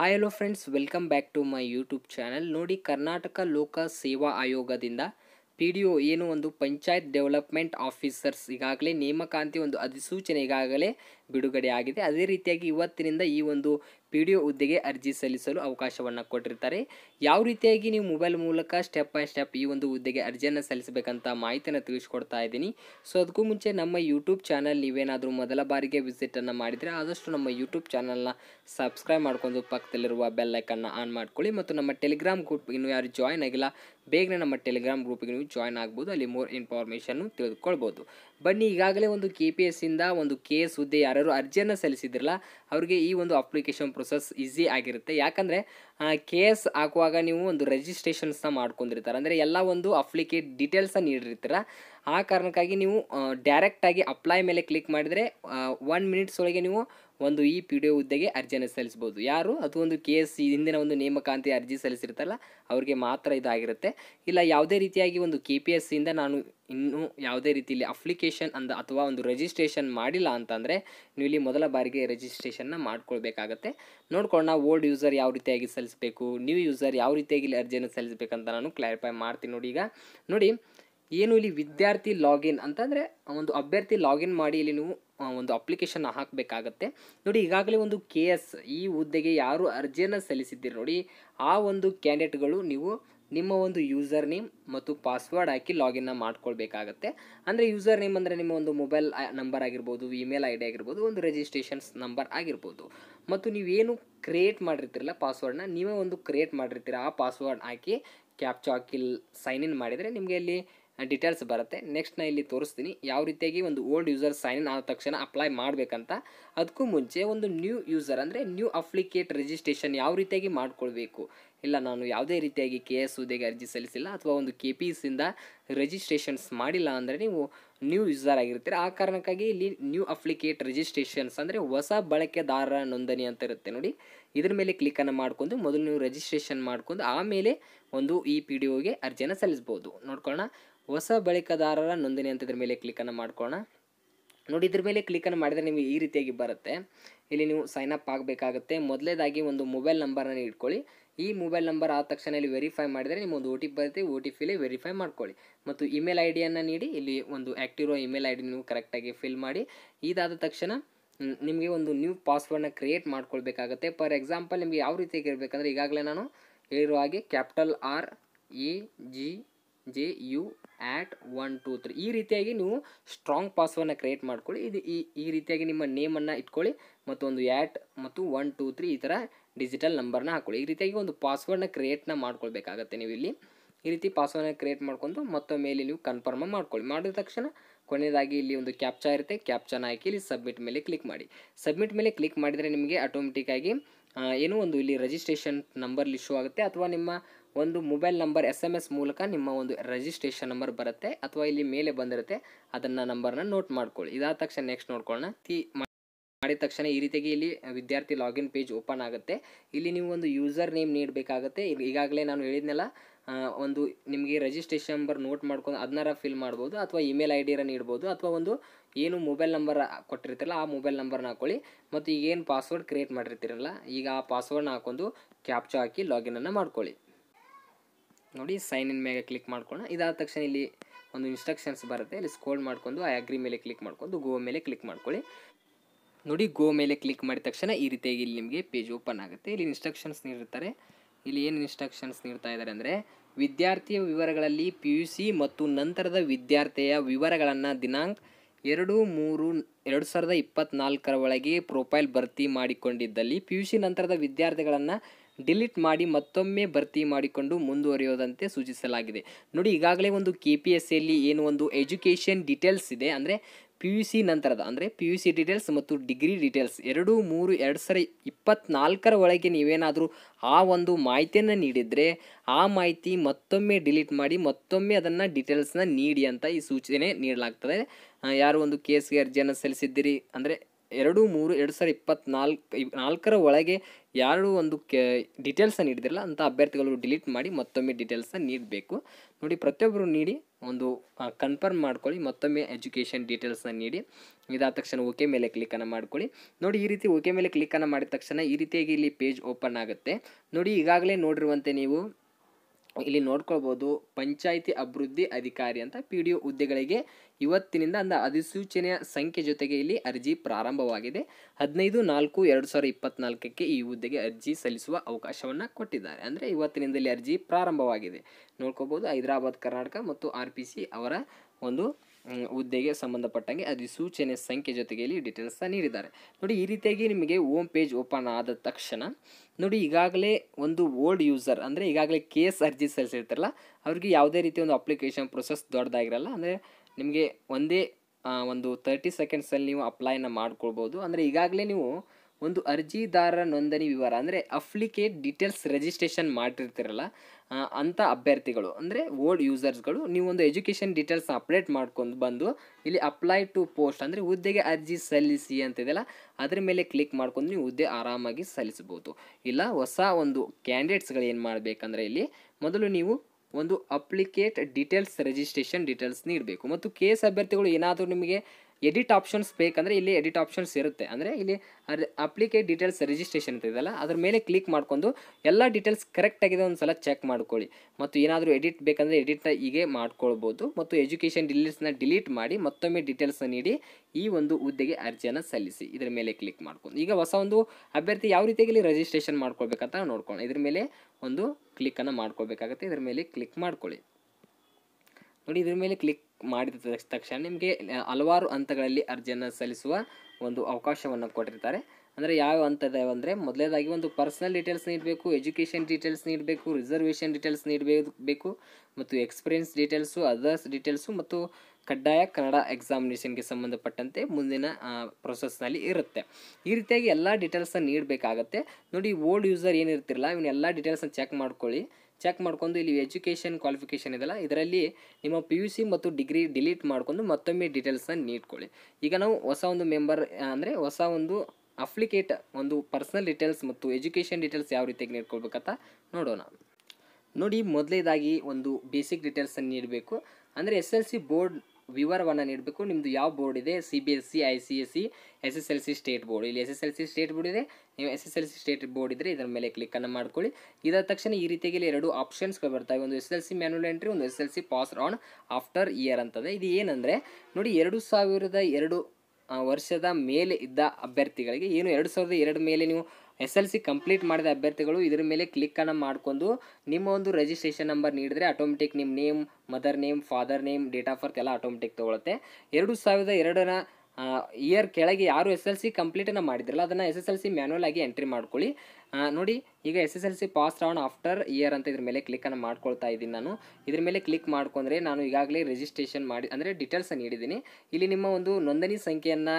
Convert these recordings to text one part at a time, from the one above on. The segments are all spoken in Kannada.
hi hello friends welcome back to my YouTube channel ನೋಡಿ ಕರ್ನಾಟಕ ಲೋಕ ಸೇವಾ ಆಯೋಗದಿಂದ ಪಿ ಡಿ ಒ ಏನು ಒಂದು ಪಂಚಾಯತ್ ಡೆವಲಪ್ಮೆಂಟ್ ಆಫೀಸರ್ಸ್ ಈಗಾಗಲೇ ನೇಮಕಾಂತಿ ಒಂದು ಅಧಿಸೂಚನೆ ಈಗಾಗಲೇ ಬಿಡುಗಡೆಯಾಗಿದೆ ಅದೇ ರೀತಿಯಾಗಿ ಇವತ್ತಿನಿಂದ ಈ ಒಂದು ಪಿ ಡಿ ಒ ಹುದ್ದೆಗೆ ಅರ್ಜಿ ಸಲ್ಲಿಸಲು ಅವಕಾಶವನ್ನು ಕೊಟ್ಟಿರ್ತಾರೆ ಯಾವ ರೀತಿಯಾಗಿ ನೀವು ಮೊಬೈಲ್ ಮೂಲಕ ಸ್ಟೆಪ್ ಬೈ ಸ್ಟೆಪ್ ಈ ಒಂದು ಹುದ್ದೆಗೆ ಅರ್ಜಿಯನ್ನು ಸಲ್ಲಿಸಬೇಕಂತ ಮಾಹಿತಿಯನ್ನು ತಿಳಿಸ್ಕೊಡ್ತಾ ಇದ್ದೀನಿ ಸೊ ಅದಕ್ಕೂ ಮುಂಚೆ ನಮ್ಮ ಯೂಟ್ಯೂಬ್ ಚಾನಲ್ ನೀವೇನಾದರೂ ಮೊದಲ ಬಾರಿಗೆ ವಿಸಿಟನ್ನು ಮಾಡಿದರೆ ಆದಷ್ಟು ನಮ್ಮ ಯೂಟ್ಯೂಬ್ ಚಾನಲ್ನ ಸಬ್ಸ್ಕ್ರೈಬ್ ಮಾಡ್ಕೊಂಡು ಪಕ್ಕದಲ್ಲಿರುವ ಬೆಲ್ಲೈಕನ್ನು ಆನ್ ಮಾಡ್ಕೊಳ್ಳಿ ಮತ್ತು ನಮ್ಮ ಟೆಲಿಗ್ರಾಮ್ ಗ್ರೂಪ್ ಇನ್ನೂ ಯಾರು ಜಾಯ್ನ್ ಆಗಿಲ್ಲ ಬೇಗನೆ ನಮ್ಮ ಟೆಲಿಗ್ರಾಮ್ ಗ್ರೂಪಿಗೆ ನೀವು ಜಾಯ್ನ್ ಆಗ್ಬೋದು ಅಲ್ಲಿ ಮೋರ್ ಇನ್ಫಾರ್ಮೇಷನ್ನು ತಿಳಿದುಕೊಳ್ಬೋದು ಬನ್ನಿ ಈಗಾಗಲೇ ಒಂದು ಕೆ ಪಿ ಎಸ್ಸಿಂದ ಒಂದು ಕೆ ಎಸ್ ಹುದ್ದೆ ಯಾರ್ಯಾರು ಅರ್ಜಿಯನ್ನು ಸಲ್ಲಿಸಿದ್ರಲ್ಲ ಅವರಿಗೆ ಈ ಒಂದು ಅಪ್ಲಿಕೇಶನ್ ಪ್ರೊಸೆಸ್ ಈಸಿ ಆಗಿರುತ್ತೆ ಯಾಕಂದರೆ ಕೆ ಎಸ್ ಹಾಕುವಾಗ ನೀವು ಒಂದು ರಿಜಿಸ್ಟ್ರೇಷನ್ಸ್ನ ಮಾಡ್ಕೊಂಡಿರ್ತಾರೆ ಅಂದರೆ ಎಲ್ಲ ಒಂದು ಅಪ್ಲಿಕೇಟ್ ಡೀಟೇಲ್ಸನ್ನು ನೀಡಿರ್ತೀರ ಆ ಕಾರಣಕ್ಕಾಗಿ ನೀವು ಡೈರೆಕ್ಟಾಗಿ ಅಪ್ಲೈ ಮೇಲೆ ಕ್ಲಿಕ್ ಮಾಡಿದರೆ ಒನ್ ಮಿನಿಟ್ಸ್ ಒಳಗೆ ನೀವು ಒಂದು ಈ ಪಿ ಡಿ ಒ ಹುದ್ದೆಗೆ ಅರ್ಜಿಯನ್ನು ಸಲ್ಲಿಸ್ಬೋದು ಯಾರು ಅದು ಒಂದು ಕೆ ಎಸ್ ಸಿ ಹಿಂದಿನ ಒಂದು ನೇಮಕಾಂತಿ ಅರ್ಜಿ ಸಲ್ಲಿಸಿರ್ತಲ್ಲ ಅವ್ರಿಗೆ ಮಾತ್ರ ಇದಾಗಿರುತ್ತೆ ಇಲ್ಲ ಯಾವುದೇ ರೀತಿಯಾಗಿ ಒಂದು ಕೆ ಪಿ ಎಸ್ ಸಿಯಿಂದ ನಾನು ಇನ್ನೂ ಯಾವುದೇ ರೀತಿಯಲ್ಲಿ ಅಪ್ಲಿಕೇಶನ್ ಅಂದ ಅಥವಾ ಒಂದು ರಿಜಿಸ್ಟ್ರೇಷನ್ ಮಾಡಿಲ್ಲ ಅಂತಂದರೆ ನೀವು ಇಲ್ಲಿ ಮೊದಲ ಬಾರಿಗೆ ರಿಜಿಸ್ಟ್ರೇಷನ್ನ ಮಾಡ್ಕೊಳ್ಬೇಕಾಗತ್ತೆ ನೋಡ್ಕೊಂಡು ನಾವು ಓಲ್ಡ್ ಯೂಸರ್ ಯಾವ ರೀತಿಯಾಗಿ ಸಲ್ಲಿಸಬೇಕು ನ್ಯೂ ಯೂಸರ್ ಯಾವ ರೀತಿಯಾಗಿ ಇಲ್ಲಿ ಅರ್ಜಿಯನ್ನು ಸಲ್ಲಿಸಬೇಕಂತ ನಾನು ಕ್ಲಾರಿಫೈ ಮಾಡ್ತೀನಿ ನೋಡಿ ಈಗ ನೋಡಿ ಏನು ಇಲ್ಲಿ ವಿದ್ಯಾರ್ಥಿ ಲಾಗಿನ್ ಅಂತಂದರೆ ಒಂದು ಅಭ್ಯರ್ಥಿ ಲಾಗಿನ್ ಮಾಡಿ ಇಲ್ಲಿ ನೀವು ಒಂದು ಅಪ್ಲಿಕೇಶನ್ ಹಾಕಬೇಕಾಗತ್ತೆ ನೋಡಿ ಈಗಾಗಲೇ ಒಂದು ಕೆ ಎಸ್ ಈ ಹುದ್ದೆಗೆ ಯಾರು ಅರ್ಜಿಯನ್ನು ಸಲ್ಲಿಸಿದ್ದೀರಿ ನೋಡಿ ಆ ಒಂದು ಕ್ಯಾಂಡಿಡೇಟ್ಗಳು ನೀವು ನಿಮ್ಮ ಒಂದು ಯೂಸರ್ ನೇಮ್ ಮತ್ತು ಪಾಸ್ವರ್ಡ್ ಹಾಕಿ ಲಾಗಿನ್ನ ಮಾಡ್ಕೊಳ್ಬೇಕಾಗತ್ತೆ ಅಂದರೆ ಯೂಸರ್ ನೇಮ್ ಅಂದರೆ ನಿಮ್ಮ ಒಂದು ಮೊಬೈಲ್ ನಂಬರ್ ಆಗಿರ್ಬೋದು ಇಮೇಲ್ ಐ ಡಿ ಆಗಿರ್ಬೋದು ಒಂದು ರಿಜಿಸ್ಟ್ರೇಷನ್ಸ್ ನಂಬರ್ ಆಗಿರ್ಬೋದು ಮತ್ತು ನೀವೇನು ಕ್ರಿಯೇಟ್ ಮಾಡಿರ್ತೀರಲ್ಲ ಪಾಸ್ವರ್ಡ್ನ ನೀವೇ ಒಂದು ಕ್ರಿಯೇಟ್ ಮಾಡಿರ್ತೀರ ಆ ಪಾಸ್ವರ್ಡ್ ಹಾಕಿ ಕ್ಯಾಪ್ಚಾಕಿಲ್ ಸೈನ್ ಇನ್ ಮಾಡಿದರೆ ನಿಮಗೆ ಅಲ್ಲಿ ಡೀಟೇಲ್ಸ್ ಬರುತ್ತೆ ನೆಕ್ಸ್ಟ್ ನಾನು ಇಲ್ಲಿ ತೋರಿಸ್ತೀನಿ ಯಾವ ರೀತಿಯಾಗಿ ಒಂದು ಓಲ್ಡ್ ಯೂಸರ್ ಸೈನ್ ಆದ ತಕ್ಷಣ ಅಪ್ಲೈ ಮಾಡಬೇಕಂತ ಅದಕ್ಕೂ ಮುಂಚೆ ಒಂದು ನ್ಯೂ ಯೂಸರ್ ಅಂದರೆ ನ್ಯೂ ಅಪ್ಲಿಕೇಟ್ ರಿಜಿಸ್ಟ್ರೇಷನ್ ಯಾವ ರೀತಿಯಾಗಿ ಮಾಡ್ಕೊಳ್ಬೇಕು ಇಲ್ಲ ನಾನು ಯಾವುದೇ ರೀತಿಯಾಗಿ ಕೆ ಎಸ್ ಹುದ್ದೆಗೆ ಅರ್ಜಿ ಸಲ್ಲಿಸಿಲ್ಲ ಅಥವಾ ಒಂದು ಕೆ ಪಿ ಸಿಯಿಂದ ರಿಜಿಸ್ಟ್ರೇಷನ್ಸ್ ಮಾಡಿಲ್ಲ ಅಂದರೆ ನೀವು ನ್ಯೂ ಯೂಸರ್ ಆಗಿರ್ತೀರ ಆ ಕಾರಣಕ್ಕಾಗಿ ಇಲ್ಲಿ ನ್ಯೂ ಅಪ್ಲಿಕೇಟ್ ರಿಜಿಸ್ಟ್ರೇಷನ್ಸ್ ಅಂದರೆ ಹೊಸ ಬಳಕೆದಾರರ ನೋಂದಣಿ ಅಂತ ಇರುತ್ತೆ ನೋಡಿ ಇದ್ರ ಮೇಲೆ ಕ್ಲಿಕನ್ನು ಮಾಡ್ಕೊಂಡು ಮೊದಲು ನೀವು ರಿಜಿಸ್ಟ್ರೇಷನ್ ಮಾಡ್ಕೊಂಡು ಆಮೇಲೆ ಒಂದು ಈ ಪಿ ಡಿ ಒಗೆ ಅರ್ಜಿಯನ್ನು ಸಲ್ಲಿಸ್ಬೋದು ನೋಡ್ಕೊಳ್ಳೋಣ ಹೊಸ ಬಳಕೆದಾರರ ನೋಂದಣಿ ಅಂತ ಇದ್ರ ಮೇಲೆ ಕ್ಲಿಕನ್ನು ಮಾಡ್ಕೋಣ ನೋಡಿ ಇದ್ರ ಮೇಲೆ ಕ್ಲಿಕನ್ನು ಮಾಡಿದರೆ ನಿಮಗೆ ಈ ರೀತಿಯಾಗಿ ಬರುತ್ತೆ ಇಲ್ಲಿ ನೀವು ಸೈನ್ ಅಪ್ ಆಗಬೇಕಾಗುತ್ತೆ ಮೊದಲೇದಾಗಿ ಒಂದು ಮೊಬೈಲ್ ನಂಬರನ್ನು ಇಟ್ಕೊಳ್ಳಿ ಈ ಮೊಬೈಲ್ ನಂಬರ್ ಆದ ತಕ್ಷಣ ಇಲ್ಲಿ ವೆರಿಫೈ ಮಾಡಿದರೆ ಒಂದು ಓ ಟಿ ಪಿ ಬರುತ್ತೆ ಓ ಟಿ ಪಿಲಿ ವೆರಿಫೈ ಮಾಡ್ಕೊಳ್ಳಿ ಮತ್ತು ಇಮೇಲ್ ಐ ಡಿಯನ್ನು ನೀಡಿ ಇಲ್ಲಿ ಒಂದು ಆ್ಯಕ್ಟಿವ್ ಇಮೇಲ್ ಐ ಡಿ ನೀವು ಕರೆಕ್ಟಾಗಿ ಫಿಲ್ ಮಾಡಿ ಇದಾದ ತಕ್ಷಣ ನಿಮಗೆ ಒಂದು ನ್ಯೂ ಪಾಸ್ವರ್ಡನ್ನ ಕ್ರಿಯೇಟ್ ಮಾಡ್ಕೊಳ್ಬೇಕಾಗುತ್ತೆ ಫಾರ್ ಎಕ್ಸಾಂಪಲ್ ನಿಮಗೆ ಯಾವ ರೀತಿಯಾಗಿ ಇರಬೇಕಂದ್ರೆ ಈಗಾಗಲೇ ನಾನು ಹೇಳಿರೋ ಹಾಗೆ capital R E G J U at one two three ಈ ರೀತಿಯಾಗಿ ನೀವು ಸ್ಟ್ರಾಂಗ್ ಪಾಸ್ವರ್ಡನ್ನ ಕ್ರಿಯೇಟ್ ಮಾಡ್ಕೊಳ್ಳಿ ಇದು ಈ ಈ ರೀತಿಯಾಗಿ ನಿಮ್ಮ ನೇಮನ್ನು ಇಟ್ಕೊಳ್ಳಿ ಮತ್ತು ಒಂದು ಆ್ಯಟ್ ಮತ್ತು ಒನ್ ಟೂ ತ್ರೀ ಈ ಥರ ಡಿಜಿಟಲ್ ನಂಬರ್ನ ಹಾಕ್ಕೊಳ್ಳಿ ಈ ರೀತಿಯಾಗಿ ಒಂದು ಪಾಸ್ವರ್ಡ್ನ ಕ್ರಿಯೇಟ್ನ ಮಾಡ್ಕೊಳ್ಬೇಕಾಗತ್ತೆ ನೀವು ಇಲ್ಲಿ ಈ ರೀತಿ ಪಾಸ್ವರ್ಡನ್ನ ಕ್ರಿಯೇಟ್ ಮಾಡ್ಕೊಂಡು ಮತ್ತೊಮ್ಮೆ ಇಲ್ಲಿ ನೀವು ಕನ್ಫರ್ಮ್ ಮಾಡ್ಕೊಳ್ಳಿ ಮಾಡಿದ ತಕ್ಷಣ ಕೊನೆಯದಾಗಿ ಇಲ್ಲಿ ಒಂದು ಕ್ಯಾಪ್ಚಾ ಇರುತ್ತೆ ಕ್ಯಾಪ್ಚಾನ ಹಾಕಿ ಇಲ್ಲಿ ಸಬ್ಮಿಟ್ ಮೇಲೆ ಕ್ಲಿಕ್ ಮಾಡಿ ಸಬ್ಮಿಟ್ ಮೇಲೆ ಕ್ಲಿಕ್ ಮಾಡಿದರೆ ನಿಮಗೆ ಆಟೋಮೆಟಿಕ್ಕಾಗಿ ಏನೋ ಒಂದು ಇಲ್ಲಿ ರಿಜಿಸ್ಟ್ರೇಷನ್ ನಂಬರ್ಲಿ ಇಶ್ಯೂ ಆಗುತ್ತೆ ಅಥವಾ ನಿಮ್ಮ ಒಂದು mobile number S M S ಮೂಲಕ ನಿಮ್ಮ ಒಂದು ರಿಜಿಸ್ಟ್ರೇಷನ್ ನಂಬರ್ ಬರುತ್ತೆ ಅಥವಾ ಇಲ್ಲಿ ಮೇಲೆ ಬಂದಿರುತ್ತೆ ಅದನ್ನು ನಂಬರ್ನ ನೋಟ್ ಮಾಡ್ಕೊಳ್ಳಿ ಇದಾದ ತಕ್ಷಣ ನೆಕ್ಸ್ಟ್ ನೋಡ್ಕೊಳ್ಳೋಣ ತೀ ಮಾಡಿದ ತಕ್ಷಣ ಈ ರೀತಿಯಾಗಿ ಇಲ್ಲಿ ವಿದ್ಯಾರ್ಥಿ ಲಾಗಿನ್ ಪೇಜ್ ಓಪನ್ ಆಗುತ್ತೆ ಇಲ್ಲಿ ನೀವು ಒಂದು ಯೂಸರ್ ನೇಮ್ ನೀಡಬೇಕಾಗುತ್ತೆ ಈಗಾಗಲೇ ನಾನು ಹೇಳಿದ್ನೆಲ್ಲ ಒಂದು ನಿಮಗೆ ರಿಜಿಸ್ಟ್ರೇಷನ್ ನಂಬರ್ ನೋಟ್ ಮಾಡ್ಕೊಂಡು ಅದನ್ನಾರ ಫಿಲ್ ಮಾಡ್ಬೋದು ಅಥವಾ ಇಮೇಲ್ ಐ ಡಿರ ನೀಡ್ಬೋದು ಅಥವಾ ಒಂದು ಏನು ಮೊಬೈಲ್ ನಂಬರ್ ಕೊಟ್ಟಿರ್ತಿರಲ್ಲ ಆ ಮೊಬೈಲ್ ನಂಬರ್ನ ಹಾಕೊಳ್ಳಿ ಮತ್ತು ಈಗೇನು ಪಾಸ್ವರ್ಡ್ ಕ್ರಿಯೇಟ್ ಮಾಡಿರ್ತೀರಲ್ಲ ಈಗ ಆ ಪಾಸ್ವರ್ಡ್ನ ಹಾಕೊಂಡು ಕ್ಯಾಪ್ಚಾ ಹಾಕಿ ಲಾಗಿನನ್ನು ಮಾಡ್ಕೊಳ್ಳಿ ನೋಡಿ ಸೈನ್ ಇನ್ ಮೇಲೆ ಕ್ಲಿಕ್ ಮಾಡ್ಕೊಳ್ಳೋಣ ಇದಾದ ತಕ್ಷಣ ಇಲ್ಲಿ ಒಂದು ಇನ್ಸ್ಟ್ರಕ್ಷನ್ಸ್ ಬರುತ್ತೆ ಇಲ್ಲಿ ಸ್ಕೋಲ್ ಮಾಡ್ಕೊಂಡು ಆ ಅಗ್ರಿ ಮೇಲೆ ಕ್ಲಿಕ್ ಮಾಡ್ಕೊಂಡು ಗೋ ಮೇಲೆ ಕ್ಲಿಕ್ ಮಾಡ್ಕೊಳ್ಳಿ ನೋಡಿ ಗೋ ಮೇಲೆ ಕ್ಲಿಕ್ ಮಾಡಿದ ತಕ್ಷಣ ಈ ರೀತಿಯಾಗಿ ಇಲ್ಲಿ ನಿಮಗೆ ಪೇಜ್ ಓಪನ್ ಆಗುತ್ತೆ ಇಲ್ಲಿ ಇನ್ಸ್ಟ್ರಕ್ಷನ್ಸ್ ನೀಡಿರ್ತಾರೆ ಇಲ್ಲಿ ಏನು ಇನ್ಸ್ಟ್ರಕ್ಷನ್ಸ್ ನೀಡ್ತಾ ಇದ್ದಾರೆ ಅಂದರೆ ವಿದ್ಯಾರ್ಥಿಯ ವಿವರಗಳಲ್ಲಿ ಪಿ ಯು ಸಿ ಮತ್ತು ನಂತರದ ವಿದ್ಯಾರ್ಥಿಯ ವಿವರಗಳನ್ನು ದಿನಾಂಕ ಎರಡು ಮೂರು ಎರಡು ಸಾವಿರದ ಇಪ್ಪತ್ತ್ನಾಲ್ಕರ ಒಳಗೆ ಪ್ರೊಫೈಲ್ ಭರ್ತಿ ಮಾಡಿಕೊಂಡಿದ್ದಲ್ಲಿ ಪಿ ಯು ಸಿ ನಂತರದ ವಿದ್ಯಾರ್ಥಿಗಳನ್ನು ಡಿಲೀಟ್ ಮಾಡಿ ಮತ್ತೊಮ್ಮೆ ಭರ್ತಿ ಮಾಡಿಕೊಂಡು ಮುಂದುವರಿಯೋದಂತೆ ಸೂಚಿಸಲಾಗಿದೆ ನೋಡಿ ಈಗಾಗಲೇ ಒಂದು ಕೆ ಪಿ ಎಸ್ ಸಿಯಲ್ಲಿ ಏನು ಒಂದು ಎಜುಕೇಷನ್ ಡೀಟೇಲ್ಸ್ ಇದೆ ಅಂದರೆ ಪಿ ಯು ಸಿ ನಂತರದ ಅಂದರೆ ಪಿ ಯು ಸಿ ಡೀಟೇಲ್ಸ್ ಮತ್ತು ಡಿಗ್ರಿ ಡೀಟೇಲ್ಸ್ ಎರಡು ಮೂರು ಎರಡು ಸಾವಿರ ಇಪ್ಪತ್ತ್ನಾಲ್ಕರ ಒಳಗೆ ನೀವೇನಾದರೂ ಆ ಒಂದು ಮಾಹಿತಿಯನ್ನು ನೀಡಿದರೆ ಆ ಮಾಹಿತಿ ಮತ್ತೊಮ್ಮೆ ಡಿಲೀಟ್ ಮಾಡಿ ಮತ್ತೊಮ್ಮೆ ಅದನ್ನು ಡೀಟೇಲ್ಸ್ನ ನೀಡಿ ಅಂತ ಈ ಸೂಚನೆ ನೀಡಲಾಗ್ತದೆ ಯಾರು ಒಂದು ಕೇಸ್ಗೆ ಅರ್ಜಿಯನ್ನು ಸಲ್ಲಿಸಿದ್ದೀರಿ ಅಂದರೆ ಎರಡು ಮೂರು ಎರಡು ಸಾವಿರ ಇಪ್ಪತ್ನಾಲ್ಕು ನಾಲ್ಕರ ಒಳಗೆ ಯಾರು ಒಂದು ಕೆ ಡೀಟೇಲ್ಸನ್ನು ನೀಡಿದಿರಲ್ಲ ಅಂಥ ಅಭ್ಯರ್ಥಿಗಳು ಡಿಲೀಟ್ ಮಾಡಿ ಮತ್ತೊಮ್ಮೆ ಡೀಟೇಲ್ಸನ್ನು ನೀಡಬೇಕು ನೋಡಿ ಪ್ರತಿಯೊಬ್ಬರು ನೀಡಿ ಒಂದು ಕನ್ಫರ್ಮ್ ಮಾಡ್ಕೊಳ್ಳಿ ಮತ್ತೊಮ್ಮೆ ಎಜುಕೇಷನ್ ಡೀಟೇಲ್ಸನ್ನು ನೀಡಿ ಇದಾದ ತಕ್ಷಣ ಓಕೆ ಮೇಲೆ ಕ್ಲಿಕ್ಕನ್ನು ಮಾಡ್ಕೊಳ್ಳಿ ನೋಡಿ ಈ ರೀತಿ ಓಕೆ ಮೇಲೆ ಕ್ಲಿಕ್ಕನ್ನು ಮಾಡಿದ ತಕ್ಷಣ ಈ ರೀತಿಯಾಗಿ ಇಲ್ಲಿ ಪೇಜ್ ಓಪನ್ ಆಗುತ್ತೆ ನೋಡಿ ಈಗಾಗಲೇ ನೋಡಿರುವಂತೆ ನೀವು ಇಲ್ಲಿ ನೋಡ್ಕೊಳ್ಬೋದು ಪಂಚಾಯಿತಿ ಅಭಿವೃದ್ಧಿ ಅಧಿಕಾರಿ ಅಂತ ಪಿ ಡಿ ಒ ಹುದ್ದೆಗಳಿಗೆ ಇವತ್ತಿನಿಂದ ಅಂದ ಅಧಿಸೂಚನೆಯ ಸಂಖ್ಯೆ ಜೊತೆಗೆ ಇಲ್ಲಿ ಅರ್ಜಿ ಪ್ರಾರಂಭವಾಗಿದೆ ಹದಿನೈದು ನಾಲ್ಕು ಎರಡು ಸಾವಿರದ ಇಪ್ಪತ್ನಾಲ್ಕಕ್ಕೆ ಈ ಹುದ್ದೆಗೆ ಅರ್ಜಿ ಸಲ್ಲಿಸುವ ಅವಕಾಶವನ್ನು ಕೊಟ್ಟಿದ್ದಾರೆ ಅಂದರೆ ಇವತ್ತಿನಿಂದ ಇಲ್ಲಿ ಅರ್ಜಿ ಪ್ರಾರಂಭವಾಗಿದೆ ನೋಡ್ಕೋಬೋದು ಹೈದರಾಬಾದ್ ಕರ್ನಾಟಕ ಮತ್ತು ಆರ್ ಪಿ ಸಿ ಅವರ ಒಂದು ಹುದ್ದೆಗೆ ಸಂಬಂಧಪಟ್ಟಂಗೆ ಅಧಿಸೂಚನೆ ಸಂಖ್ಯೆ ಜೊತೆಗೆ ಇಲ್ಲಿ ಡೀಟೇಲ್ಸ್ನ ನೀಡಿದ್ದಾರೆ ನೋಡಿ ಈ ರೀತಿಯಾಗಿ ನಿಮಗೆ ಓಮ್ ಪೇಜ್ ಓಪನ್ ಆದ ತಕ್ಷಣ ನೋಡಿ ಈಗಾಗಲೇ ಒಂದು ಓಲ್ಡ್ ಯೂಸರ್ ಅಂದರೆ ಈಗಾಗಲೇ ಕೇಸ್ ಅರ್ಜಿ ಸಲ್ಲಿಸಿರ್ತಾರಲ್ಲ ಅವ್ರಿಗೆ ಯಾವುದೇ ರೀತಿ ಒಂದು ಅಪ್ಲಿಕೇಶನ್ ಪ್ರೊಸೆಸ್ ದೊಡ್ಡದಾಗಿರಲ್ಲ ಅಂದರೆ ನಿಮಗೆ ಒಂದೇ ಒಂದು ತರ್ಟಿ ಸೆಕೆಂಡ್ಸಲ್ಲಿ ನೀವು ಅಪ್ಲೈನ ಮಾಡ್ಕೊಳ್ಬೋದು ಅಂದರೆ ಈಗಾಗಲೇ ನೀವು ಒಂದು ಅರ್ಜಿದಾರರ ನೋಂದಣಿ ವಿವರ ಅಂದರೆ ಅಪ್ಲಿಕೇಟ್ ಡೀಟೇಲ್ಸ್ ರಿಜಿಸ್ಟ್ರೇಷನ್ ಮಾಡಿರ್ತಿರಲ್ಲ ಅಂಥ ಅಭ್ಯರ್ಥಿಗಳು ಅಂದರೆ ಓಲ್ಡ್ ಯೂಸರ್ಸ್ಗಳು ಒಂದು ಎಜುಕೇಷನ್ ಡೀಟೇಲ್ಸ್ ಅಪ್ಡೇಟ್ ಮಾಡ್ಕೊಂಡು ಬಂದು ಇಲ್ಲಿ ಅಪ್ಲೈ ಟು ಪೋಸ್ಟ್ ಅಂದರೆ ಹುದ್ದೆಗೆ ಅರ್ಜಿ ಸಲ್ಲಿಸಿ ಅಂತಿದೆಯಲ್ಲ ಅದರ ಮೇಲೆ ಕ್ಲಿಕ್ ಮಾಡ್ಕೊಂಡು ನೀವು ಹುದ್ದೆ ಆರಾಮಾಗಿ ಸಲ್ಲಿಸ್ಬೋದು ಇಲ್ಲ ಹೊಸ ಒಂದು ಕ್ಯಾಂಡಿಡೇಟ್ಸ್ಗಳೇನು ಏನು ಮಾಡಬೇಕಂದ್ರೆ ಇಲ್ಲಿ ಮೊದಲು ನೀವು ಒಂದು ಅಪ್ಲಿಕೇಟ್ ಡೀಟೇಲ್ಸ್ ರಿಜಿಸ್ಟ್ರೇಷನ್ ಡೀಟೇಲ್ಸ್ ನೀಡಬೇಕು ಮತ್ತು ಕೆ ಎಸ್ ಅಭ್ಯರ್ಥಿಗಳು ಏನಾದರೂ ನಿಮಗೆ ಎಡಿಟ್ ಆಪ್ಷನ್ಸ್ ಬೇಕಂದರೆ ಇಲ್ಲಿ ಎಡಿಟ್ ಆಪ್ಷನ್ಸ್ ಇರುತ್ತೆ ಅಂದರೆ ಇಲ್ಲಿ ಅಪ್ಲಿಕೇಟ್ ಡೀಟೇಲ್ಸ್ ರಿಜಿಸ್ಟ್ರೇಷನ್ ಅಂತ ಇದೆಯಲ್ಲ ಅದ್ರ ಮೇಲೆ ಕ್ಲಿಕ್ ಮಾಡ್ಕೊಂಡು ಎಲ್ಲ ಡೀಟೇಲ್ಸ್ ಕರೆಕ್ಟ್ ಆಗಿದೆ ಒಂದು ಸಲ ಚೆಕ್ ಮಾಡ್ಕೊಳ್ಳಿ ಮತ್ತು ಏನಾದರೂ ಎಡಿಟ್ ಬೇಕಂದರೆ ಎಡಿಟ್ನ ಹೀಗೆ ಮಾಡ್ಕೊಳ್ಬೋದು ಮತ್ತು ಎಜುಕೇಷನ್ ಡೀಟೇಲ್ಸ್ನ ಡಿಲೀಟ್ ಮಾಡಿ ಮತ್ತೊಮ್ಮೆ ಡೀಟೇಲ್ಸ್ನ ನೀಡಿ ಈ ಒಂದು ಹುದ್ದೆಗೆ ಅರ್ಜಿಯನ್ನು ಸಲ್ಲಿಸಿ ಇದರ ಮೇಲೆ ಕ್ಲಿಕ್ ಮಾಡ್ಕೊಂಡು ಈಗ ಹೊಸ ಒಂದು ಅಭ್ಯರ್ಥಿ ಯಾವ ರೀತಿಯಾಗಿ ಇಲ್ಲಿ ರಿಜಿಸ್ಟ್ರೇಷನ್ ಮಾಡ್ಕೊಳ್ಬೇಕಂತ ನೋಡ್ಕೊಂಡು ಇದ್ರ ಮೇಲೆ ಒಂದು ಕ್ಲಿಕ್ಕನ್ನು ಮಾಡ್ಕೊಳ್ಬೇಕಾಗತ್ತೆ ಇದ್ರ ಮೇಲೆ ಕ್ಲಿಕ್ ಮಾಡ್ಕೊಳ್ಳಿ ನೋಡಿ ಇದ್ರ ಮೇಲೆ ಕ್ಲಿಕ್ ಮಾಡಿದ ತಕ್ಷಣ ನಿಮಗೆ ಹಲವಾರು ಹಂತಗಳಲ್ಲಿ ಅರ್ಜಿಯನ್ನು ಸಲ್ಲಿಸುವ ಒಂದು ಅವಕಾಶವನ್ನು ಕೊಟ್ಟಿರ್ತಾರೆ ಅಂದರೆ ಯಾವ ಹಂತದ ಅಂದರೆ ಮೊದಲೇದಾಗಿ ಒಂದು ಪರ್ಸನಲ್ ಡೀಟೇಲ್ಸ್ ನೀಡಬೇಕು ಎಜುಕೇಷನ್ ಡೀಟೇಲ್ಸ್ ನೀಡಬೇಕು ರಿಸರ್ವೇಷನ್ ಡೀಟೇಲ್ಸ್ ನೀಡಬೇಕು ಮತ್ತು ಎಕ್ಸ್ಪೀರಿಯನ್ಸ್ ಡೀಟೇಲ್ಸು ಅದರ್ಸ್ ಡೀಟೇಲ್ಸು ಮತ್ತು ಕಡ್ಡಾಯ ಕನ್ನಡ ಎಕ್ಸಾಮಿನೇಷನ್ಗೆ ಸಂಬಂಧಪಟ್ಟಂತೆ ಮುಂದಿನ ಪ್ರೊಸೆಸ್ನಲ್ಲಿ ಇರುತ್ತೆ ಈ ರೀತಿಯಾಗಿ ಎಲ್ಲ ಡೀಟೇಲ್ಸನ್ನ ನೀಡಬೇಕಾಗತ್ತೆ ನೋಡಿ ಓಲ್ಡ್ ಯೂಸರ್ ಏನಿರ್ತಿರಲ್ಲ ಇವನ್ನೆಲ್ಲ ಡೀಟೇಲ್ಸನ್ನ ಚೆಕ್ ಮಾಡ್ಕೊಳ್ಳಿ ಚೆಕ್ ಮಾಡ್ಕೊಂಡು ಇಲ್ಲಿ ಎಜುಕೇಷನ್ ಕ್ವಾಲಿಫಿಕೇಷನ್ ಇದೆಲ್ಲ ಇದರಲ್ಲಿ ನಿಮ್ಮ ಪಿ ಯು ಸಿ ಮತ್ತು ಡಿಗ್ರಿ ಡಿಲೀಟ್ ಮಾಡಿಕೊಂಡು ಮತ್ತೊಮ್ಮೆ ಡೀಟೇಲ್ಸ್ನ ನೀಡ್ಕೊಳ್ಳಿ ಈಗ ನಾವು ಹೊಸ ಒಂದು ಮೆಂಬರ್ ಅಂದರೆ ಹೊಸ ಒಂದು ಅಪ್ಲಿಕೇಟ್ ಒಂದು ಪರ್ಸ್ನಲ್ ಡೀಟೇಲ್ಸ್ ಮತ್ತು ಎಜುಕೇಷನ್ ಡೀಟೇಲ್ಸ್ ಯಾವ ರೀತಿಯಾಗಿ ನೀಡ್ಕೊಳ್ಬೇಕಂತ ನೋಡೋಣ ನೋಡಿ ಮೊದಲೇದಾಗಿ ಒಂದು ಬೇಸಿಕ್ ಡೀಟೇಲ್ಸನ್ನು ನೀಡಬೇಕು ಅಂದರೆ ಎಸ್ ಎಲ್ ಸಿ ಬೋರ್ಡ್ ವಿವರವನ್ನು ನೀಡಬೇಕು ನಿಮ್ಮದು ಯಾವ ಬೋರ್ಡ್ ಇದೆ C B S C I C S C S S L C state board ಇಲ್ಲಿ S S L C state board ಇದೆ ನೀವು S S L C state board ಇದ್ದರೆ ಇದರ ಮೇಲೆ ಕ್ಲಿಕ್ಕನ್ನು ಮಾಡ್ಕೊಳ್ಳಿ ಇದಾದ ತಕ್ಷಣ ಈ ರೀತಿಯಲ್ಲಿ ಎರಡು ಆಪ್ಷನ್ಸ್ಗಳು ಬರ್ತವೆ ಒಂದು S L C manual entry ಒಂದು S L C pass on after year ಅಂತದೆ ಇದು ಏನಂದರೆ ನೋಡಿ ಎರಡು ಸಾವಿರದ ಎರಡು ವರ್ಷದ ಮೇಲೆ ಇದ್ದ ಅಭ್ಯರ್ಥಿಗಳಿಗೆ ಏನು ಎರಡು ಸಾವಿರದ ಎರಡು ಮೇಲೆ ನೀವು ಎಸ್ ಎಲ್ ಸಿ ಕಂಪ್ಲೀಟ್ ಮಾಡಿದ ಅಭ್ಯರ್ಥಿಗಳು ಇದರ ಮೇಲೆ ಕ್ಲಿಕ್ಕನ್ನು ಮಾಡಿಕೊಂಡು ನಿಮ್ಮ ಒಂದು ರಿಜಿಸ್ಟ್ರೇಷನ್ ನಂಬರ್ ನೀಡಿದರೆ ಆಟೋಮೆಟಿಕ್ ನಿಮ್ಮ name mother name father name date of birth ಎಲ್ಲ ಆಟೋಮೆಟಿಕ್ ತೊಗೊಳುತ್ತೆ ಎರಡು ಸಾವಿರದ ಎರಡರ ಇಯರ್ ಕೆಳಗೆ ಯಾರು ಎಸ್ ಎಲ್ ಸಿ ಕಂಪ್ಲೀಟನ್ನು ಮಾಡಿದ್ರಲ್ಲ ಅದನ್ನು S S L C manual ಆಗಿ ಎಂಟ್ರಿ ಮಾಡ್ಕೊಳ್ಳಿ ನೋಡಿ ಈಗ S S L C pass round after year ಅಂತ ಇದ್ರ ಮೇಲೆ ಕ್ಲಿಕ್ಕನ್ನು ಮಾಡ್ಕೊಳ್ತಾ ಇದ್ದೀನಿ ನಾನು ಇದ್ರ ಮೇಲೆ ಕ್ಲಿಕ್ ಮಾಡ್ಕೊಂಡ್ರೆ ನಾನು ಈಗಾಗಲೇ ರಿಜಿಸ್ಟ್ರೇಷನ್ ಮಾಡಿ ಅಂದರೆ ಡೀಟೇಲ್ಸ್ ನೀಡಿದ್ದೀನಿ ಇಲ್ಲಿ ನಿಮ್ಮ ಒಂದು ನೋಂದಣಿ ಸಂಖ್ಯೆಯನ್ನು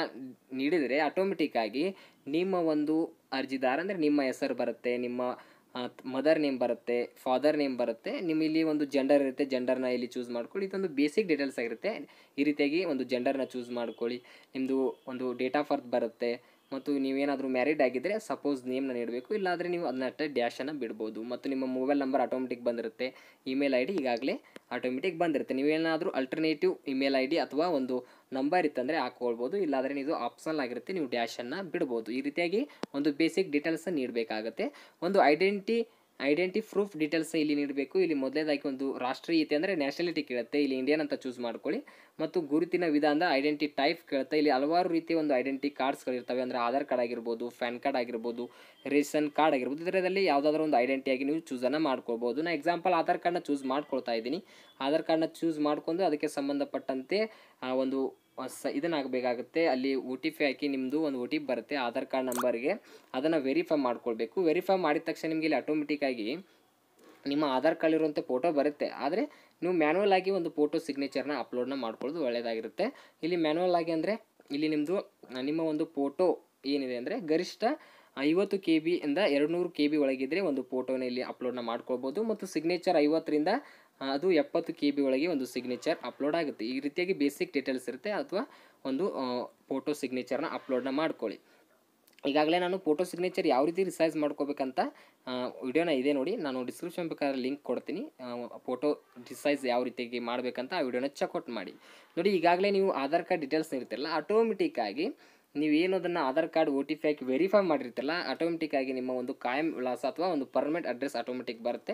ನೀಡಿದರೆ ಆಟೋಮೆಟಿಕ್ಕಾಗಿ ನಿಮ್ಮ ಒಂದು ಅರ್ಜಿದಾರ ಅಂದರೆ ನಿಮ್ಮ ಹೆಸರು ಬರುತ್ತೆ ನಿಮ್ಮ ಮದರ್ ನೇಮ್ ಬರುತ್ತೆ ಫಾದರ್ ನೇಮ್ ಬರುತ್ತೆ ನಿಮ್ಮ ಇಲ್ಲಿ ಒಂದು ಜೆಂಡರ್ ಇರುತ್ತೆ ಜೆಂಡರ್ನ ಇಲ್ಲಿ ಚೂಸ್ ಮಾಡ್ಕೊಳ್ಳಿ ಇದೊಂದು ಬೇಸಿಕ್ ಡೀಟೇಲ್ಸ್ ಆಗಿರುತ್ತೆ ಈ ರೀತಿಯಾಗಿ ಒಂದು ಜೆಂಡರ್ನ ಚೂಸ್ ಮಾಡ್ಕೊಳ್ಳಿ ನಿಮ್ಮದು ಒಂದು ಡೇಟ್ ಆಫ್ ಬರ್ತ್ ಬರುತ್ತೆ ಮತ್ತು ನೀವೇನಾದರೂ ಮ್ಯಾರಿಡ್ ಆಗಿದ್ದರೆ ಸಪೋಸ್ ನೇಮ್ನ ನೀಡಬೇಕು ಇಲ್ಲಾಂದರೆ ನೀವು ಅದನ್ನಷ್ಟೇ ಡ್ಯಾಶನ್ನು ಬಿಡ್ಬೋದು ಮತ್ತು ನಿಮ್ಮ ಮೊಬೈಲ್ ನಂಬರ್ ಆಟೋಮೆಟಿಕ್ ಬಂದಿರುತ್ತೆ ಇಮೇಲ್ ಐ ಡಿ ಈಗಾಗಲೇ ಆಟೋಮೆಟಿಕ್ ಬಂದಿರುತ್ತೆ ನೀವೇನಾದರೂ ಅಲ್ಟರ್ನೇಟಿವ್ ಇಮೇಲ್ ಐ ಡಿ ಅಥವಾ ಒಂದು ನಂಬರ್ ಇತ್ತಂದರೆ ಹಾಕ್ಕೊಳ್ಬೋದು ಇಲ್ಲಾದರೆ ಇದು ಆಪ್ಷನಲ್ ಆಗಿರುತ್ತೆ ನೀವು ಡ್ಯಾಶನ್ನು ಬಿಡ್ಬೋದು ಈ ರೀತಿಯಾಗಿ ಒಂದು ಬೇಸಿಕ್ ಡೀಟೇಲ್ಸನ್ನು ನೀಡಬೇಕಾಗತ್ತೆ ಒಂದು ಐಡೆಂಟಿ ಐಡೆಂಟಿ ಪ್ರೂಫ್ ಡೀಟೇಲ್ಸ್ ಇಲ್ಲಿ ನೀಡಬೇಕು ಇಲ್ಲಿ ಮೊದಲೇದಾಗಿ ಒಂದು ರಾಷ್ಟ್ರೀಯತೆ ಅಂದರೆ ನ್ಯಾಷನಾಲಿಟಿ ಕೇಳುತ್ತೆ ಇಲ್ಲಿ ಇಂಡಿಯನ್ ಅಂತ ಚೂಸ್ ಮಾಡ್ಕೊಳ್ಳಿ ಮತ್ತು ಗುರುತಿನ ವಿಧ ಅಂದರೆ ಐಡೆಂಟಿ ಟೈಪ್ ಕೇಳುತ್ತೆ ಇಲ್ಲಿ ಹಲವಾರು ರೀತಿಯ ಒಂದು ಐಡೆಂಟಿ ಕಾರ್ಡ್ಸ್ಗಳಿರ್ತವೆ ಅಂದರೆ ಆಧಾರ್ ಕಾರ್ಡ್ ಆಗಿರ್ಬೋದು ಪ್ಯಾನ್ ಕಾರ್ಡ್ ಆಗಿರ್ಬೋದು ರೇಷನ್ ಕಾರ್ಡ್ ಆಗಿರ್ಬೋದು ಇದರಲ್ಲಿ ಯಾವುದಾದ್ರೂ ಒಂದು ಐಡೆಂಟಿಯಾಗಿ ನೀವು ಚೂಸನ್ನು ಮಾಡ್ಕೊಬೋದು ನಾನು ಎಕ್ಸಾಂಪಲ್ ಆಧಾರ್ ಕಾರ್ಡ್ನ ಚೂಸ್ ಮಾಡ್ಕೊಳ್ತಾ ಇದ್ದೀನಿ ಆಧಾರ್ ಕಾರ್ಡ್ನ ಚೂಸ್ ಮಾಡಿಕೊಂಡು ಅದಕ್ಕೆ ಸಂಬಂಧಪಟ್ಟಂತೆ ಒಂದು ಸ ಇದನ್ನಾಗಬೇಕಾಗುತ್ತೆ ಅಲ್ಲಿ ಒ ಟಿ ಪಿ ಹಾಕಿ ನಿಮ್ಮದು ಒಂದು ಒ ಟಿ ಪಿ ಬರುತ್ತೆ ಆಧಾರ್ ಕಾರ್ಡ್ ನಂಬರ್ಗೆ ಅದನ್ನು ವೆರಿಫೈ ಮಾಡ್ಕೊಳ್ಬೇಕು ವೆರಿಫೈ ಮಾಡಿದ ತಕ್ಷಣ ನಿಮಗೆ ಇಲ್ಲಿ ಆಟೋಮೆಟಿಕ್ಕಾಗಿ ನಿಮ್ಮ ಆಧಾರ್ ಕಾರ್ಡ್ ಇರುವಂಥ ಫೋಟೋ ಬರುತ್ತೆ ಆದರೆ ನೀವು ಮ್ಯಾನ್ಯಲ್ ಆಗಿ ಒಂದು ಫೋಟೋ ಸಿಗ್ನೇಚರ್ನ ಅಪ್ಲೋಡ್ನ ಮಾಡ್ಕೊಳ್ಳೋದು ಒಳ್ಳೆಯದಾಗಿರುತ್ತೆ ಇಲ್ಲಿ ಮ್ಯಾನ್ಯಲ್ ಆಗಿ ಅಂದರೆ ಇಲ್ಲಿ ನಿಮ್ಮದು ನಿಮ್ಮ ಒಂದು ಫೋಟೋ ಏನಿದೆ ಅಂದರೆ ಗರಿಷ್ಠ ಐವತ್ತು ಕೆ ಬಿ ಇಂದ ಎರಡು ನೂರು ಕೆ ಬಿ ಒಳಗಿದ್ರೆ ಒಂದು ಫೋಟೋನ ಇಲ್ಲಿ ಅಪ್ಲೋಡ್ನ ಮಾಡ್ಕೊಳ್ಬೋದು ಮತ್ತು ಸಿಗ್ನೇಚರ್ ಐವತ್ತರಿಂದ ಅದು ಎಪ್ಪತ್ತು ಕೆ ಬಿ ಒಳಗೆ ಒಂದು ಸಿಗ್ನೇಚರ್ ಅಪ್ಲೋಡ್ ಆಗುತ್ತೆ ಈ ರೀತಿಯಾಗಿ ಬೇಸಿಕ್ ಡೀಟೇಲ್ಸ್ ಇರುತ್ತೆ ಅಥವಾ ಒಂದು ಫೋಟೋ ಸಿಗ್ನೇಚರ್ನ ಅಪ್ಲೋಡ್ನ ಮಾಡ್ಕೊಳ್ಳಿ ಈಗಾಗಲೇ ನಾನು ಫೋಟೋ ಸಿಗ್ನೇಚರ್ ಯಾವ ರೀತಿ ರಿಸೈಸ್ ಮಾಡ್ಕೋಬೇಕಂತ ವಿಡಿಯೋನ ಇದೆ ನೋಡಿ ನಾನು ಡಿಸ್ಕ್ರಿಪ್ಷನ್ ಬೇಕಾದ್ರೆ ಲಿಂಕ್ ಕೊಡ್ತೀನಿ ಫೋಟೋ ರಿಸೈಸ್ ಯಾವ ರೀತಿಯಾಗಿ ಮಾಡಬೇಕಂತ ಆ ವಿಡಿಯೋನ ಚೆಕ್ಔಟ್ ಮಾಡಿ ನೋಡಿ ಈಗಾಗಲೇ ನೀವು ಆಧಾರ್ ಕಾರ್ಡ್ ಡೀಟೇಲ್ಸ್ ಇರ್ತಿರಲ್ಲ ಆಟೋಮೆಟಿಕ್ಕಾಗಿ ನೀವೇನು ಅದನ್ನು Aadhaar card O T P ಹಾಕಿ ವೆರಿಫೈ ಮಾಡಿರ್ತಲ್ಲ ಆಟೋಮೆಟಿಕ್ ಆಗಿ ನಿಮ್ಮ ಒಂದು ಕಾಯಂ ವಿಳಾಸ ಅಥವಾ ಒಂದು ಪರ್ಮನೆಂಟ್ ಅಡ್ರೆಸ್ ಆಟೋಮೆಟಿಕ್ ಬರುತ್ತೆ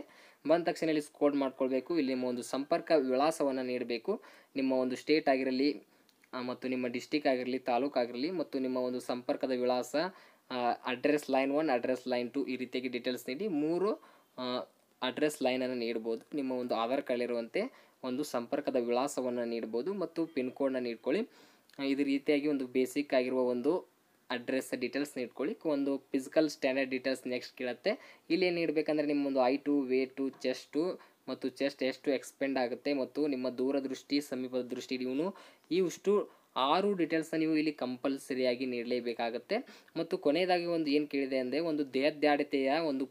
ಬಂದ ತಕ್ಷಣ ಇಲ್ಲಿ ಸ್ಕೋಡ್ ಮಾಡ್ಕೊಳ್ಬೇಕು ಇಲ್ಲಿ ನಿಮ್ಮ ಒಂದು ಸಂಪರ್ಕ ವಿಳಾಸವನ್ನು ನೀಡಬೇಕು ನಿಮ್ಮ ಒಂದು ಸ್ಟೇಟ್ ಆಗಿರಲಿ ಮತ್ತು ನಿಮ್ಮ ಡಿಸ್ಟಿಕ್ ಆಗಿರಲಿ ತಾಲೂಕು ಆಗಿರಲಿ ಮತ್ತು ನಿಮ್ಮ ಒಂದು ಸಂಪರ್ಕದ ವಿಳಾಸ address line one address line two ಈ ರೀತಿಯಾಗಿ ಡೀಟೇಲ್ಸ್ ನೀಡಿ ಮೂರು ಅಡ್ರೆಸ್ ಲೈನನ್ನು ನೀಡ್ಬೋದು ನಿಮ್ಮ ಒಂದು ಆಧಾರ್ ಕಾರ್ಡ್ ಇರುವಂತೆ ಒಂದು ಸಂಪರ್ಕದ ವಿಳಾಸವನ್ನು ನೀಡ್ಬೋದು ಮತ್ತು ಪಿನ್ ಕೋಡನ್ನು ನೀಡ್ಕೊಳ್ಳಿ ಇದು ರೀತಿಯಾಗಿ ಒಂದು ಬೇಸಿಕ್ ಆಗಿರುವ ಒಂದು ಅಡ್ರೆಸ್ ಡೀಟೇಲ್ಸ್ನ ಇಟ್ಕೊಳ್ಳಿ ಒಂದು ಫಿಸಿಕಲ್ ಸ್ಟ್ಯಾಂಡರ್ಡ್ ಡೀಟೇಲ್ಸ್ ನೆಕ್ಸ್ಟ್ ಕೇಳುತ್ತೆ ಇಲ್ಲಿ ಏನು ಇಡಬೇಕಂದ್ರೆ ನಿಮ್ಮೊಂದು ವೇ ಟು ಚೆಸ್ಟು ಮತ್ತು ಚೆಸ್ಟ್ ಎಷ್ಟು ಎಕ್ಸ್ಪೆಂಡ್ ಆಗುತ್ತೆ ಮತ್ತು ನಿಮ್ಮ ದೂರದೃಷ್ಟಿ ಸಮೀಪದ ದೃಷ್ಟಿ ಇವನು ಉಷ್ಟು ಆರು ಡೀಟೇಲ್ಸ್ನ ನೀವು ಇಲ್ಲಿ ಕಂಪಲ್ಸರಿಯಾಗಿ ನೀಡಲೇಬೇಕಾಗುತ್ತೆ ಮತ್ತು ಕೊನೆಯದಾಗಿ ಒಂದು ಏನು ಕೇಳಿದೆ ಅಂದರೆ ಒಂದು ದೇಹದ್ಯಾಡತೆಯ ಒಂದು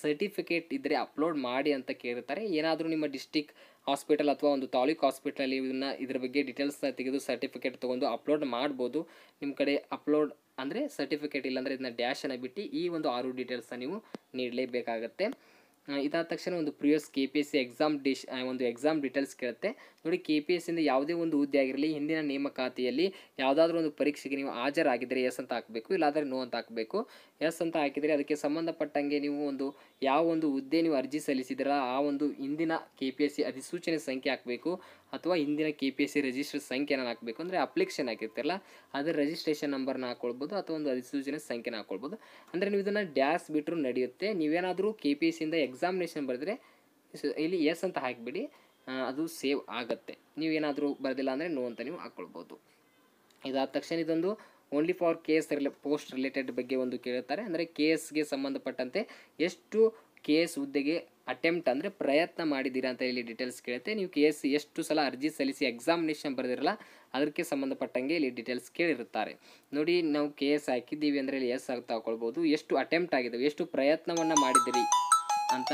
ಸರ್ಟಿಫಿಕೇಟ್ ಇದ್ದರೆ ಅಪ್ಲೋಡ್ ಮಾಡಿ ಅಂತ ಕೇಳ್ತಾರೆ ಏನಾದರೂ ನಿಮ್ಮ ಡಿಸ್ಟಿಕ್ ಹಾಸ್ಪಿಟಲ್ ಅಥವಾ ಒಂದು ತಾಲೂಕು ಹಾಸ್ಪಿಟಲಲ್ಲಿ ಇದನ್ನು ಇದ್ರ ಬಗ್ಗೆ ಡೀಟೇಲ್ಸ್ ತೆಗೆದು ಸರ್ಟಿಫಿಕೇಟ್ ತೊಗೊಂಡು ಅಪ್ಲೋಡ್ ಮಾಡ್ಬೋದು ನಿಮ್ಮ ಕಡೆ ಅಪ್ಲೋಡ್ ಅಂದರೆ ಸರ್ಟಿಫಿಕೇಟ್ ಇಲ್ಲಾಂದರೆ ಇದನ್ನ ಡ್ಯಾಶನ್ನು ಬಿಟ್ಟು ಈ ಒಂದು ಆರು ಡೀಟೇಲ್ಸನ್ನು ನೀವು ನೀಡಲೇಬೇಕಾಗತ್ತೆ ಇದಾದ ತಕ್ಷಣ ಒಂದು previous K P S C exam ಡಿಶ್ ಒಂದು ಎಕ್ಸಾಮ್ ಡೀಟೇಲ್ಸ್ ಕೇಳುತ್ತೆ ನೋಡಿ ಕೆ ಪಿ ಎಸ್ ಯಾವುದೇ ಒಂದು ಹುದ್ದೆ ಆಗಿರಲಿ ಹಿಂದಿನ ನೇಮಕಾತಿಯಲ್ಲಿ ಯಾವುದಾದ್ರೂ ಒಂದು ಪರೀಕ್ಷೆಗೆ ನೀವು ಹಾಜರಾಗಿದ್ದರೆ ಎಸ್ ಅಂತ ಹಾಕಬೇಕು ಇಲ್ಲಾದರೆ ನೋ ಅಂತ ಹಾಕಬೇಕು ಎಸ್ ಅಂತ ಹಾಕಿದರೆ ಅದಕ್ಕೆ ಸಂಬಂಧಪಟ್ಟಂಗೆ ನೀವು ಒಂದು ಯಾವ ಒಂದು ಹುದ್ದೆ ನೀವು ಅರ್ಜಿ ಸಲ್ಲಿಸಿದ್ರೆ ಆ ಒಂದು ಹಿಂದಿನ ಕೆ ಪಿ ಎಸ್ ಸಿ ಅಧಿಸೂಚನೆ ಸಂಖ್ಯೆ ಹಾಕಬೇಕು ಅಥವಾ ಹಿಂದಿನ K P S C register ಸಂಖ್ಯೆನ ಹಾಕಬೇಕು ಅಂದರೆ ಅಪ್ಲಿಕೇಶನ್ ಹಾಕಿರ್ತಿರಲ್ಲ ಅದರ ರಿಜಿಸ್ಟ್ರೇಷನ್ ನಂಬರ್ನ ಹಾಕ್ಕೊಳ್ಬೋದು ಅಥವಾ ಒಂದು ಅಧಿಸೂಚನೆ ಸಂಖ್ಯೆನ ಹಾಕ್ಕೊಳ್ಬೋದು ಅಂದರೆ ನೀವು ಇದನ್ನು ಡ್ಯಾಸ್ ಬಿಟ್ಟರು ನಡೆಯುತ್ತೆ ನೀವೇನಾದರೂ ಕೆ ಪಿ ಎಸ್ ಸಿಯಿಂದ ಎಕ್ಸಾಮಿನೇಷನ್ ಬರೆದ್ರೆ ಇಲ್ಲಿ ಎಸ್ ಅಂತ ಹಾಕಿಬಿಡಿ ಅದು ಸೇವ್ ಆಗುತ್ತೆ ನೀವೇನಾದರೂ ಬರೆದಿಲ್ಲ ಅಂದರೆ ನೋ ಅಂತ ನೀವು ಹಾಕ್ಕೊಳ್ಬೋದು ಇದಾದ ತಕ್ಷಣ ಇದೊಂದು only for K S relay post related ಬಗ್ಗೆ ಒಂದು ಕೇಳುತ್ತಾರೆ ಅಂದರೆ ಕೆ ಎಸ್ಗೆ ಸಂಬಂಧಪಟ್ಟಂತೆ ಎಷ್ಟು ಕೆ ಎಸ್ ಹುದ್ದೆಗೆ ಅಟೆಂಪ್ಟ್ ಅಂದರೆ ಪ್ರಯತ್ನ ಮಾಡಿದ್ದೀರಾ ಅಂತ ಇಲ್ಲಿ ಡೀಟೇಲ್ಸ್ ಕೇಳುತ್ತೆ ನೀವು ಎಸ್ ಎಷ್ಟು ಸಲ ಅರ್ಜಿ ಸಲ್ಲಿಸಿ ಎಕ್ಸಾಮಿನೇಷನ್ ಬರೆದಿರಲ್ಲ ಅದಕ್ಕೆ ಸಂಬಂಧಪಟ್ಟಂಗೆ ಇಲ್ಲಿ ಡೀಟೇಲ್ಸ್ ಕೇಳಿರುತ್ತಾರೆ ನೋಡಿ ನಾವು ಕೆ ಎಸ್ ಹಾಕಿದ್ದೀವಿ ಅಂದರೆ ಇಲ್ಲಿ ಎಸ್ ಆಗಿ ತಗೊಳ್ಬೋದು ಎಷ್ಟು ಅಟೆಂಪ್ಟ್ ಆಗಿದ್ದಾವೆ ಎಷ್ಟು ಪ್ರಯತ್ನವನ್ನು ಮಾಡಿದ್ದೀರಿ ಅಂತ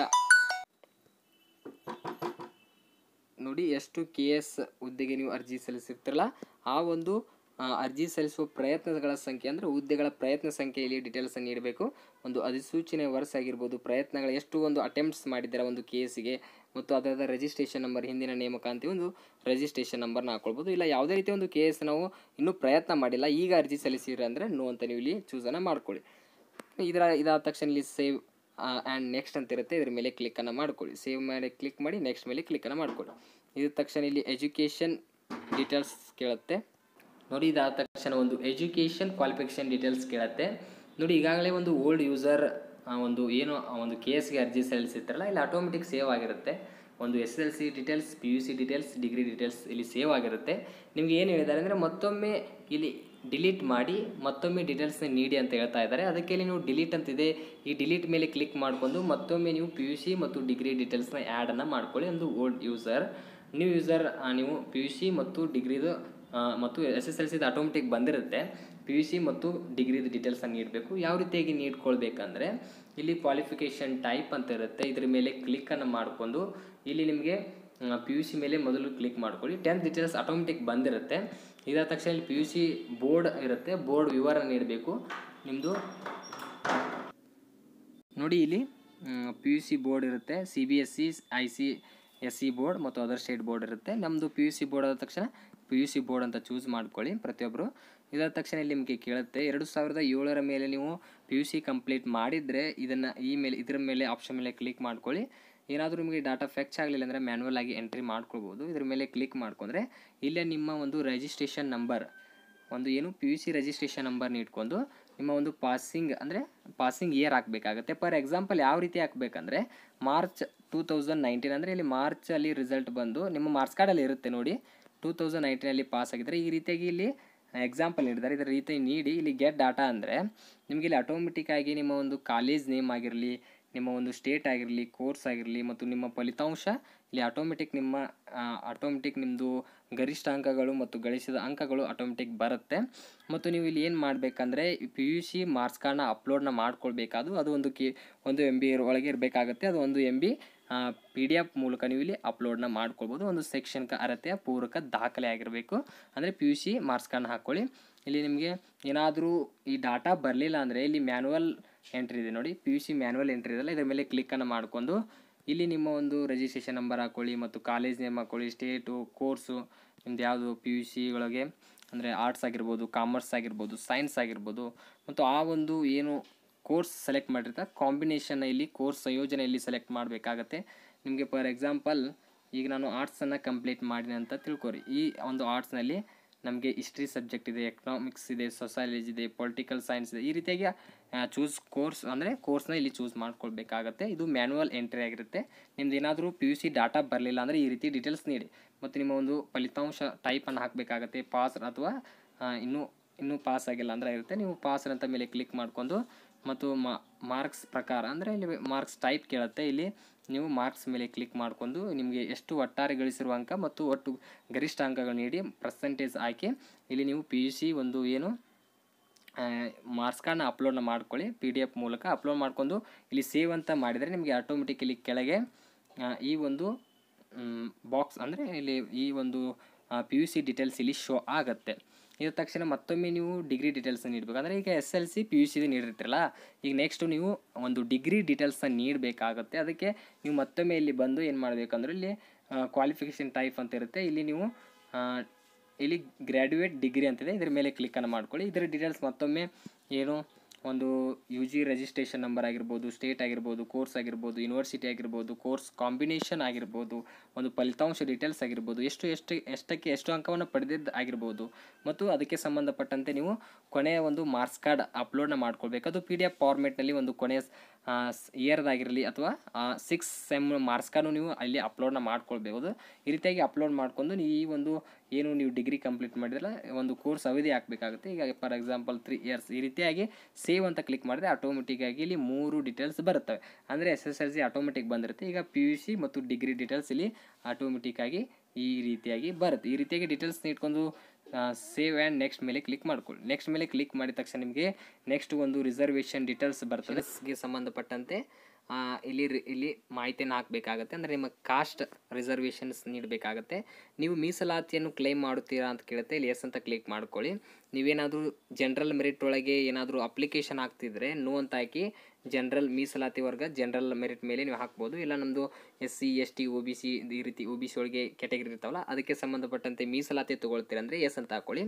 ನೋಡಿ ಎಷ್ಟು ಕೆ ಎಸ್ ಹುದ್ದೆಗೆ ನೀವು ಅರ್ಜಿ ಸಲ್ಲಿಸಿರ್ತಿರಲ್ಲ ಆ ಒಂದು ಅರ್ಜಿ ಸಲ್ಲಿಸುವ ಪ್ರಯತ್ನಗಳ ಸಂಖ್ಯೆ ಅಂದರೆ ಹುದ್ದೆಗಳ ಪ್ರಯತ್ನ ಸಂಖ್ಯೆಯಲ್ಲಿ ಡೀಟೇಲ್ಸನ್ನು ನೀಡಬೇಕು ಒಂದು ಅಧಿಸೂಚನೆ ವರ್ಸ್ ಆಗಿರ್ಬೋದು ಪ್ರಯತ್ನಗಳ ಎಷ್ಟು ಒಂದು ಅಟೆಂಪ್ಟ್ಸ್ ಮಾಡಿದ್ದಾರೆ ಒಂದು ಕೇಸಿಗೆ ಮತ್ತು ಅದರ ರಿಜಿಸ್ಟ್ರೇಷನ್ ನಂಬರ್ ಹಿಂದಿನ ನೇಮಕ ಅಂತ ಒಂದು ರಿಜಿಸ್ಟ್ರೇಷನ್ ನಂಬರ್ನ ಹಾಕೊಳ್ಬೋದು ಇಲ್ಲ ಯಾವುದೇ ರೀತಿ ಒಂದು ಕೇಸ್ ನಾವು ಇನ್ನೂ ಪ್ರಯತ್ನ ಮಾಡಿಲ್ಲ ಈಗ ಅರ್ಜಿ ಸಲ್ಲಿಸಿದ್ರೆ ಅಂದರೆ ನೋ ಅಂತ ನೀವು ಇಲ್ಲಿ ಚೂಸನ್ನು ಮಾಡ್ಕೊಳ್ಳಿ ಇದರ ಇದಾದ ತಕ್ಷಣ ಇಲ್ಲಿ ಸೇವ್ ಆ್ಯಂಡ್ ನೆಕ್ಸ್ಟ್ ಅಂತ ಇರುತ್ತೆ ಇದ್ರ ಮೇಲೆ ಕ್ಲಿಕ್ಕನ್ನು ಮಾಡ್ಕೊಳ್ಳಿ ಸೇವ್ ಮೇಲೆ ಕ್ಲಿಕ್ ಮಾಡಿ ನೆಕ್ಸ್ಟ್ ಮೇಲೆ ಕ್ಲಿಕ್ಕನ್ನು ಮಾಡ್ಕೊಳ್ಳಿ ಇದ್ರ ತಕ್ಷಣ ಇಲ್ಲಿ ಎಜುಕೇಷನ್ ಡೀಟೇಲ್ಸ್ ಕೇಳುತ್ತೆ ನೋಡಿ ಇದಾದ ತಕ್ಷಣ ಒಂದು ಎಜುಕೇಷನ್ ಕ್ವಾಲಿಫಿಕೇಷನ್ ಡೀಟೇಲ್ಸ್ ಕೇಳುತ್ತೆ ನೋಡಿ ಈಗಾಗಲೇ ಒಂದು ಓಲ್ಡ್ ಯೂಸರ್ ಒಂದು ಏನು ಒಂದು ಕೆ ಎಸ್ಗೆ ಅರ್ಜಿ ಸಲ್ಲಿಸಿರ್ತಾರಲ್ಲ ಇಲ್ಲಿ ಆಟೋಮೆಟಿಕ್ ಸೇವ್ ಆಗಿರುತ್ತೆ ಒಂದು S L C details P U C details degree details ಇಲ್ಲಿ ಸೇವ್ ಆಗಿರುತ್ತೆ ನಿಮ್ಗೆ ಏನು ಹೇಳಿದ್ದಾರೆ ಅಂದರೆ ಮತ್ತೊಮ್ಮೆ ಇಲ್ಲಿ ಡಿಲೀಟ್ ಮಾಡಿ ಮತ್ತೊಮ್ಮೆ ಡೀಟೇಲ್ಸ್ನ ನೀಡಿ ಅಂತ ಹೇಳ್ತಾ ಇದ್ದಾರೆ ಅದಕ್ಕೆ ಇಲ್ಲಿ ನೀವು ಡಿಲೀಟ್ ಅಂತಿದೆ ಈ ಡಿಲೀಟ್ ಮೇಲೆ ಕ್ಲಿಕ್ ಮಾಡಿಕೊಂಡು ಮತ್ತೊಮ್ಮೆ ನೀವು ಪಿ ಯು ಸಿ ಮತ್ತು ಡಿಗ್ರಿ ಡೀಟೇಲ್ಸ್ನ ಆ್ಯಡನ್ನು ಮಾಡ್ಕೊಳ್ಳಿ ಒಂದು ಓಲ್ಡ್ ಯೂಸರ್ ನ್ಯೂ ಯೂಸರ್ ನೀವು ಪಿ ಯು ಸಿ ಮತ್ತು ಡಿಗ್ರಿದು ಮತ್ತು ಎಸ್ ಎಸ್ ಎಲ್ ಸಿದು ಆಟೋಮೆಟಿಕ್ ಬಂದಿರುತ್ತೆ ಪಿ ಯು ಸಿ ಮತ್ತು ಡಿಗ್ರಿದು ಡೀಟೇಲ್ಸನ್ನು ನೀಡಬೇಕು ಯಾವ ರೀತಿಯಾಗಿ ನೀಡ್ಕೊಳ್ಬೇಕಂದ್ರೆ ಇಲ್ಲಿ ಕ್ವಾಲಿಫಿಕೇಷನ್ ಟೈಪ್ ಅಂತ ಇರುತ್ತೆ ಇದ್ರ ಮೇಲೆ ಕ್ಲಿಕ್ಕನ್ನು ಮಾಡಿಕೊಂಡು ಇಲ್ಲಿ ನಿಮಗೆ ಪಿ ಯು ಸಿ ಮೇಲೆ ಮೊದಲು ಕ್ಲಿಕ್ ಮಾಡ್ಕೊಳ್ಳಿ ಟೆಂತ್ ಡೀಟೇಲ್ಸ್ ಆಟೋಮೆಟಿಕ್ ಬಂದಿರುತ್ತೆ ಇದಾದ ತಕ್ಷಣ ಇಲ್ಲಿ ಪಿ ಯು ಸಿ ಬೋರ್ಡ್ ಇರುತ್ತೆ ಬೋರ್ಡ್ ವಿವರ ನೀಡಬೇಕು ನಿಮ್ಮದು ನೋಡಿ ಇಲ್ಲಿ ಪಿ ಯು ಸಿ ಬೋರ್ಡ್ ಇರುತ್ತೆ C B S C I C S C board ಮತ್ತು ಅದರ್ ಸ್ಟೇಟ್ ಬೋರ್ಡ್ ಇರುತ್ತೆ ನಮ್ಮದು ಪಿ ಯು ಸಿ ಬೋರ್ಡ್ ಆದ ತಕ್ಷಣ ಪಿ ಯು ಸಿ ಬೋರ್ಡ್ ಅಂತ ಚೂಸ್ ಮಾಡ್ಕೊಳ್ಳಿ ಪ್ರತಿಯೊಬ್ಬರು ಇದಾದ ತಕ್ಷಣ ಇಲ್ಲಿ ನಿಮಗೆ ಕೇಳುತ್ತೆ ಎರಡು ಸಾವಿರದ ಏಳರ ಮೇಲೆ ನೀವು ಪಿ ಯು ಸಿ ಕಂಪ್ಲೀಟ್ ಮಾಡಿದರೆ ಇದನ್ನು ಈ ಮೇಲೆ ಇದರ ಮೇಲೆ ಆಪ್ಷನ್ ಮೇಲೆ ಕ್ಲಿಕ್ ಮಾಡ್ಕೊಳ್ಳಿ ಏನಾದರೂ ನಿಮಗೆ ಡಾಟಾ ಫೆಕ್ಚ್ ಆಗಲಿಲ್ಲ ಅಂದರೆ ಮ್ಯಾನ್ಯಲ್ ಆಗಿ ಎಂಟ್ರಿ ಮಾಡ್ಕೊಳ್ಬೋದು ಇದ್ರ ಮೇಲೆ ಕ್ಲಿಕ್ ಮಾಡ್ಕೊಂಡ್ರೆ ಇಲ್ಲೇ ನಿಮ್ಮ ಒಂದು ರಿಜಿಸ್ಟ್ರೇಷನ್ ನಂಬರ್ ಒಂದು ಏನು ಪಿ ಯು ಸಿ ರಿಜಿಸ್ಟ್ರೇಷನ್ ನಂಬರ್ನ ಇಟ್ಕೊಂಡು ನಿಮ್ಮ ಒಂದು ಪಾಸಿಂಗ್ ಅಂದರೆ ಪಾಸಿಂಗ್ ಇಯರ್ ಹಾಕಬೇಕಾಗತ್ತೆ ಫಾರ್ ಎಕ್ಸಾಂಪಲ್ ಯಾವ ರೀತಿ ಹಾಕಬೇಕಂದ್ರೆ ಮಾರ್ಚ್ ಟೂ ತೌಸಂಡ್ ನೈನ್ಟೀನ್ ಅಂದರೆ ಇಲ್ಲಿ ಮಾರ್ಚಲ್ಲಿ ರಿಸಲ್ಟ್ ಬಂದು ನಿಮ್ಮ ಮಾರ್ಕ್ಸ್ ಕಾರ್ಡಲ್ಲಿ ಇರುತ್ತೆ ನೋಡಿ ಟೂ ತೌಸಂಡ್ ಐಟಿನಲ್ಲಿ ಪಾಸ್ ಆಗಿದ್ದಾರೆ ಈ ರೀತಿಯಾಗಿ ಇಲ್ಲಿ ಎಕ್ಸಾಂಪಲ್ ನೀಡಿದ್ದಾರೆ ಇದರ ರೀತಿ ನೀಡಿ ಇಲ್ಲಿ ಗೆಟ್ ಡಾಟಾ ಅಂದರೆ ನಿಮಗೆ ಇಲ್ಲಿ ಆಟೋಮೆಟಿಕ್ಕಾಗಿ ನಿಮ್ಮ ಒಂದು ಕಾಲೇಜ್ ನೇಮ್ ಆಗಿರಲಿ ನಿಮ್ಮ ಒಂದು ಸ್ಟೇಟ್ ಆಗಿರಲಿ ಕೋರ್ಸ್ ಆಗಿರಲಿ ಮತ್ತು ನಿಮ್ಮ ಫಲಿತಾಂಶ ಇಲ್ಲಿ ಆಟೋಮೆಟಿಕ್ ನಿಮ್ಮ ಆಟೋಮೆಟಿಕ್ ನಿಮ್ಮದು ಗರಿಷ್ಠ ಅಂಕಗಳು ಮತ್ತು ಗಳಿಸಿದ ಅಂಕಗಳು ಆಟೋಮೆಟಿಕ್ ಬರುತ್ತೆ ಮತ್ತು ನೀವು ಇಲ್ಲಿ ಏನು ಮಾಡಬೇಕಂದ್ರೆ ಪಿ ಯು ಸಿ ಮಾರ್ಕ್ಸ್ ಕಾರ್ಡ್ನ ಅಪ್ಲೋಡ್ನ ಮಾಡ್ಕೊಳ್ಬೇಕಾದ್ರು ಅದು ಒಂದು ಕಿ ಒಂದು ಎಮ್ ಬಿ ಒಳಗೆ ಇರಬೇಕಾಗುತ್ತೆ ಅದು ಒಂದು M B P D F ಮೂಲಕ ನೀವು ಇಲ್ಲಿ ಅಪ್ಲೋಡ್ನ ಮಾಡ್ಕೊಳ್ಬೋದು ಒಂದು ಶೈಕ್ಷಣಿಕ ಅರ್ಹತೆಯ ಪೂರಕ ದಾಖಲೆ ಆಗಿರಬೇಕು ಅಂದರೆ ಪಿ ಯು ಸಿ ಮಾರ್ಕ್ಸ್ಗಳನ್ನ ಹಾಕ್ಕೊಳ್ಳಿ ಇಲ್ಲಿ ನಿಮಗೆ ಏನಾದರೂ ಈ ಡಾಟಾ ಬರಲಿಲ್ಲ ಅಂದರೆ ಇಲ್ಲಿ ಮ್ಯಾನುವಲ್ ಎಂಟ್ರಿ ಇದೆ ನೋಡಿ P U C manual entry ಇದೆಲ್ಲ ಇದರ ಮೇಲೆ ಕ್ಲಿಕ್ಕನ್ನು ಮಾಡಿಕೊಂಡು ಇಲ್ಲಿ ನಿಮ್ಮ ಒಂದು ರಿಜಿಸ್ಟ್ರೇಷನ್ ನಂಬರ್ ಹಾಕ್ಕೊಳ್ಳಿ ಮತ್ತು ಕಾಲೇಜ್ ನೇಮ್ ಹಾಕ್ಕೊಳ್ಳಿ ಸ್ಟೇಟು ಕೋರ್ಸು ನಿಮ್ದು ಯಾವುದು ಪಿ ಯು ಸಿ ಒಳಗೆ ಅಂದರೆ ಆರ್ಟ್ಸ್ ಆಗಿರ್ಬೋದು ಕಾಮರ್ಸ್ ಆಗಿರ್ಬೋದು ಸೈನ್ಸ್ ಆಗಿರ್ಬೋದು ಮತ್ತು ಆ ಒಂದು ಏನು ಕೋರ್ಸ್ ಸೆಲೆಕ್ಟ್ ಮಾಡಿರ್ತಾ ಕಾಂಬಿನೇಷನ್ ಇಲ್ಲಿ ಕೋರ್ಸ್ ಸಂಯೋಜನೆ ಇಲ್ಲಿ ಸೆಲೆಕ್ಟ್ ಮಾಡಬೇಕಾಗತ್ತೆ ನಿಮಗೆ ಫಾರ್ ಎಕ್ಸಾಂಪಲ್ ಈಗ ನಾನು ಆರ್ಟ್ಸನ್ನು ಕಂಪ್ಲೀಟ್ ಮಾಡಿದೆ ಅಂತ ತಿಳ್ಕೊರಿ ಈ ಒಂದು ಆರ್ಟ್ಸ್ನಲ್ಲಿ ನಮಗೆ ಹಿಸ್ಟ್ರಿ ಸಬ್ಜೆಕ್ಟ್ ಇದೆ ಎಕನಾಮಿಕ್ಸ್ ಇದೆ ಸೊಸಾಲಜಿ ಇದೆ ಪೊಲಿಟಿಕಲ್ ಸೈನ್ಸ್ ಇದೆ ಈ ರೀತಿಯಾಗಿ ಚೂಸ್ ಕೋರ್ಸ್ ಅಂದರೆ ಕೋರ್ಸ್ನ ಇಲ್ಲಿ ಚೂಸ್ ಮಾಡ್ಕೊಳ್ಬೇಕಾಗತ್ತೆ ಇದು ಮ್ಯಾನ್ಯುವಲ್ ಎಂಟ್ರಿ ಆಗಿರುತ್ತೆ ನಿಮ್ದು ಏನಾದರೂ ಪಿ ಯು ಸಿ ಡಾಟಾ ಬರಲಿಲ್ಲ ಅಂದರೆ ಈ ರೀತಿ ಡೀಟೇಲ್ಸ್ ನೀಡಿ ಮತ್ತು ನಿಮ್ಮ ಒಂದು ಫಲಿತಾಂಶ ಟೈಪನ್ನು ಹಾಕಬೇಕಾಗತ್ತೆ ಪಾಸ್ ಅಥವಾ ಇನ್ನೂ ಇನ್ನೂ ಪಾಸ್ ಆಗಿಲ್ಲ ಅಂದರೆ ಇರುತ್ತೆ ನೀವು ಪಾಸ್ ಅಂತ ಮೇಲೆ ಕ್ಲಿಕ್ ಮಾಡಿಕೊಂಡು ಮತ್ತು ಮಾರ್ಕ್ಸ್ ಪ್ರಕಾರ ಅಂದರೆ ಇಲ್ಲಿ ಮಾರ್ಕ್ಸ್ ಟೈಪ್ ಕೇಳುತ್ತೆ ಇಲ್ಲಿ ನೀವು ಮಾರ್ಕ್ಸ್ ಮೇಲೆ ಕ್ಲಿಕ್ ಮಾಡಿಕೊಂಡು ನಿಮಗೆ ಎಷ್ಟು ಒಟ್ಟಾರೆ ಗಳಿಸಿರುವ ಅಂಕ ಮತ್ತು ಒಟ್ಟು ಗರಿಷ್ಠ ಅಂಕಗಳು ನೀಡಿ ಪರ್ಸೆಂಟೇಜ್ ಹಾಕಿ ಇಲ್ಲಿ ನೀವು ಪಿ ಯು ಸಿ ಒಂದು ಏನು ಮಾರ್ಕ್ಸ್ ಕಾರ್ಡ್ನ ಅಪ್ಲೋಡ್ನ ಮಾಡ್ಕೊಳ್ಳಿ ಪಿ ಡಿ ಎಫ್ ಮೂಲಕ ಅಪ್ಲೋಡ್ ಮಾಡ್ಕೊಂಡು ಇಲ್ಲಿ ಸೇವ್ ಅಂತ ಮಾಡಿದರೆ ನಿಮಗೆ ಆಟೋಮೆಟಿಕಲಿ ಕೆಳಗೆ ಈ ಒಂದು ಬಾಕ್ಸ್ ಅಂದರೆ ಇಲ್ಲಿ ಈ ಒಂದು ಪಿ ಯು ಸಿ ಡೀಟೇಲ್ಸ್ ಇಲ್ಲಿ ಶೋ ಆಗುತ್ತೆ ಇದು ತಕ್ಷಣ ಮತ್ತೊಮ್ಮೆ ನೀವು ಡಿಗ್ರಿ ಡೀಟೇಲ್ಸ್ ನೀಡಬೇಕು ಅಂದರೆ ಈಗ S L C P U C ನೀಡಿರ್ತಿರಲ್ಲ ಈಗ ನೆಕ್ಸ್ಟು ನೀವು ಒಂದು ಡಿಗ್ರಿ ಡೀಟೇಲ್ಸನ್ನು ನೀಡಬೇಕಾಗುತ್ತೆ ಅದಕ್ಕೆ ನೀವು ಮತ್ತೊಮ್ಮೆ ಇಲ್ಲಿ ಬಂದು ಏನು ಮಾಡಬೇಕಂದ್ರೆ ಇಲ್ಲಿ ಕ್ವಾಲಿಫಿಕೇಷನ್ ಟೈಪ್ ಅಂತ ಇರುತ್ತೆ ಇಲ್ಲಿ ನೀವು ಇಲ್ಲಿ ಗ್ರ್ಯಾಜುಯೇಟ್ ಡಿಗ್ರಿ ಅಂತಿದೆ ಇದರ ಮೇಲೆ ಕ್ಲಿಕ್ಕನ್ನು ಮಾಡ್ಕೊಳ್ಳಿ ಇದರ ಡೀಟೇಲ್ಸ್ ಮತ್ತೊಮ್ಮೆ ಏನು ಒಂದು ಯು ಜಿ ರಿಜಿಸ್ಟ್ರೇಷನ್ ನಂಬರ್ ಆಗಿರ್ಬೋದು ಸ್ಟೇಟ್ ಆಗಿರ್ಬೋದು ಕೋರ್ಸ್ ಆಗಿರ್ಬೋದು ಯೂನಿವರ್ಸಿಟಿ ಆಗಿರ್ಬೋದು ಕೋರ್ಸ್ ಕಾಂಬಿನೇಷನ್ ಆಗಿರ್ಬೋದು ಒಂದು ಫಲಿತಾಂಶ ಡೀಟೇಲ್ಸ್ ಆಗಿರ್ಬೋದು ಎಷ್ಟು ಎಷ್ಟು ಎಷ್ಟಕ್ಕೆ ಎಷ್ಟು ಅಂಕವನ್ನು ಪಡೆದಿದ್ದು ಆಗಿರ್ಬೋದು ಮತ್ತು ಅದಕ್ಕೆ ಸಂಬಂಧಪಟ್ಟಂತೆ ನೀವು ಕೊನೆಯ ಒಂದು ಮಾರ್ಕ್ಸ್ ಕಾರ್ಡ್ ಅಪ್ಲೋಡ್ನ ಮಾಡ್ಕೊಳ್ಬೇಕು ಅದು ಪಿ ಡಿ ಎಫ್ ಫಾರ್ಮೇಟ್ನಲ್ಲಿ ಒಂದು ಕೊನೆಯ ಇಯರ್ದಾಗಿರಲಿ ಅಥವಾ ಸಿಕ್ಸ್ ಸೆಮ್ ಮಾರ್ಕ್ಸ್ ಕಾರ್ಡು ನೀವು ಅಲ್ಲಿ ಅಪ್ಲೋಡ್ನ ಮಾಡ್ಕೊಳ್ಬೇಕು ಈ ರೀತಿಯಾಗಿ ಅಪ್ಲೋಡ್ ಮಾಡಿಕೊಂಡು ನೀವು ಈ ಒಂದು ಏನು ನೀವು ಡಿಗ್ರಿ ಕಂಪ್ಲೀಟ್ ಮಾಡಿದ್ರೆ ಒಂದು ಕೋರ್ಸ್ ಅವಧಿ ಹಾಕಬೇಕಾಗುತ್ತೆ ಈಗ ಫಾರ್ ಎಕ್ಸಾಂಪಲ್ ತ್ರೀ ಇಯರ್ಸ್ ಈ ರೀತಿಯಾಗಿ ಸೇವ್ ಅಂತ ಕ್ಲಿಕ್ ಮಾಡಿದ್ರೆ ಆಟೋಮೆಟಿಕ್ಕಾಗಿ ಇಲ್ಲಿ ಮೂರು ಡೀಟೇಲ್ಸ್ ಬರುತ್ತವೆ ಅಂದರೆ S S L C automatic ಬಂದಿರುತ್ತೆ ಈಗ ಪಿ ಯು ಸಿ ಮತ್ತು ಡಿಗ್ರಿ ಡೀಟೇಲ್ಸ್ ಇಲ್ಲಿ ಆಟೋಮೆಟಿಕ್ಕಾಗಿ ಈ ರೀತಿಯಾಗಿ ಬರುತ್ತೆ ಈ ರೀತಿಯಾಗಿ ಡೀಟೇಲ್ಸ್ನ ಇಟ್ಕೊಂಡು ಸೇವ್ ಆ್ಯಂಡ್ ನೆಕ್ಸ್ಟ್ ಮೇಲೆ ಕ್ಲಿಕ್ ಮಾಡ್ಕೊಳ್ಳಿ ನೆಕ್ಸ್ಟ್ ಮೇಲೆ ಕ್ಲಿಕ್ ಮಾಡಿದ ತಕ್ಷಣ ನಿಮಗೆ ನೆಕ್ಸ್ಟ್ ಒಂದು ರಿಸರ್ವೇಷನ್ ಡೀಟೇಲ್ಸ್ ಬರ್ತದೆ ಸಂಬಂಧಪಟ್ಟಂತೆ ಇಲ್ಲಿ ಇಲ್ಲಿ ಮಾಹಿತಿಯನ್ನು ಹಾಕಬೇಕಾಗತ್ತೆ ಅಂದರೆ ನಿಮಗೆ ಕಾಸ್ಟ್ ರಿಸರ್ವೇಷನ್ಸ್ ನೀಡಬೇಕಾಗತ್ತೆ ನೀವು ಮೀಸಲಾತಿಯನ್ನು ಕ್ಲೇಮ್ ಮಾಡುತ್ತೀರಾ ಅಂತ ಕೇಳುತ್ತೆ ಇಲ್ಲಿ ಎಸ್ ಅಂತ ಕ್ಲಿಕ್ ಮಾಡ್ಕೊಳ್ಳಿ ನೀವೇನಾದರೂ ಜನರಲ್ ಮೆರಿಟ್ ಒಳಗೆ ಏನಾದರೂ ಅಪ್ಲಿಕೇಶನ್ ಹಾಕ್ತಿದ್ರೆ ನೋ ಅಂತ ಹಾಕಿ ಜನರಲ್ ಮೀಸಲಾತಿ ವರ್ಗ ಜನರಲ್ ಮೆರಿಟ್ ಮೇಲೆ ನೀವು ಹಾಕ್ಬೋದು ಇಲ್ಲ ನಮ್ಮದು S C S T O B C ಈ ರೀತಿ ಒ ಬಿ ಸಿ ಒಳಗೆ ಕೆಟಗರಿ ಇರ್ತಾವಲ್ಲ ಅದಕ್ಕೆ ಸಂಬಂಧಪಟ್ಟಂತೆ ಮೀಸಲಾತಿ ತೊಗೊಳ್ತೀರಂದರೆ ಎಸ್ ಅಂತ ಹಾಕೊಳ್ಳಿ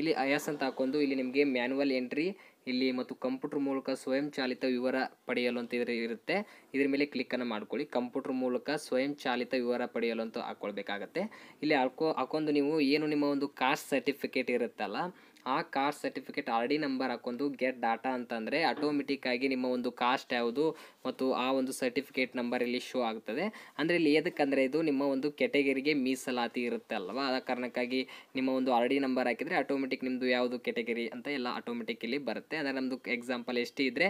ಇಲ್ಲಿ ಎಸ್ ಅಂತ ಹಾಕೊಂಡು ಇಲ್ಲಿ ನಿಮಗೆ ಮ್ಯಾನುವಲ್ ಎಂಟ್ರಿ ಇಲ್ಲಿ ಮತ್ತು ಕಂಪ್ಯೂಟರ್ ಮೂಲಕ ಸ್ವಯಂಚಾಲಿತ ವಿವರ ಪಡೆಯಲು ಅಂತ ಇದ್ರೆ ಇರುತ್ತೆ ಇದ್ರ ಮೇಲೆ ಕ್ಲಿಕ್ಕನ್ನು ಮಾಡ್ಕೊಳ್ಳಿ ಕಂಪ್ಯೂಟರ್ ಮೂಲಕ ಸ್ವಯಂಚಾಲಿತ ವಿವರ ಪಡೆಯಲು ಅಂತ ಹಾಕ್ಕೊಳ್ಬೇಕಾಗತ್ತೆ ಇಲ್ಲಿ ಹಾಕೋ ಹಾಕೊಂಡು ನೀವು ಏನು ನಿಮ್ಮ ಒಂದು ಕಾಸ್ಟ್ ಸರ್ಟಿಫಿಕೇಟ್ ಇರುತ್ತಲ್ಲ ಆ caste certificate R D number ಹಾಕೊಂಡು ಗೆಟ್ ಡಾಟಾ ಅಂತಂದರೆ ಆಟೋಮೆಟಿಕ್ಕಾಗಿ ನಿಮ್ಮ ಒಂದು ಕಾಸ್ಟ್ ಯಾವುದು ಮತ್ತು ಆ ಒಂದು ಸರ್ಟಿಫಿಕೇಟ್ ನಂಬರ್ ಇಲ್ಲಿ ಶೋ ಆಗ್ತದೆ ಅಂದರೆ ಇಲ್ಲಿ ಎದಕ್ಕಂದರೆ ಇದು ನಿಮ್ಮ ಒಂದು ಕೆಟಗರಿಗೆ ಮೀಸಲಾತಿ ಇರುತ್ತೆ ಅಲ್ವಾ ಆ ಕಾರಣಕ್ಕಾಗಿ ನಿಮ್ಮ ಒಂದು ಆರ್ ಡಿ ನಂಬರ್ ಹಾಕಿದರೆ ಆಟೋಮೆಟಿಕ್ ನಿಮ್ಮದು ಯಾವುದು ಕೆಟಗರಿ ಅಂತ ಎಲ್ಲ ಆಟೋಮೆಟಿಕ್ ಇಲ್ಲಿ ಬರುತ್ತೆ ಅಂದರೆ ನಮ್ಮದು ಎಕ್ಸಾಂಪಲ್ ಎಷ್ಟು ಇದ್ದರೆ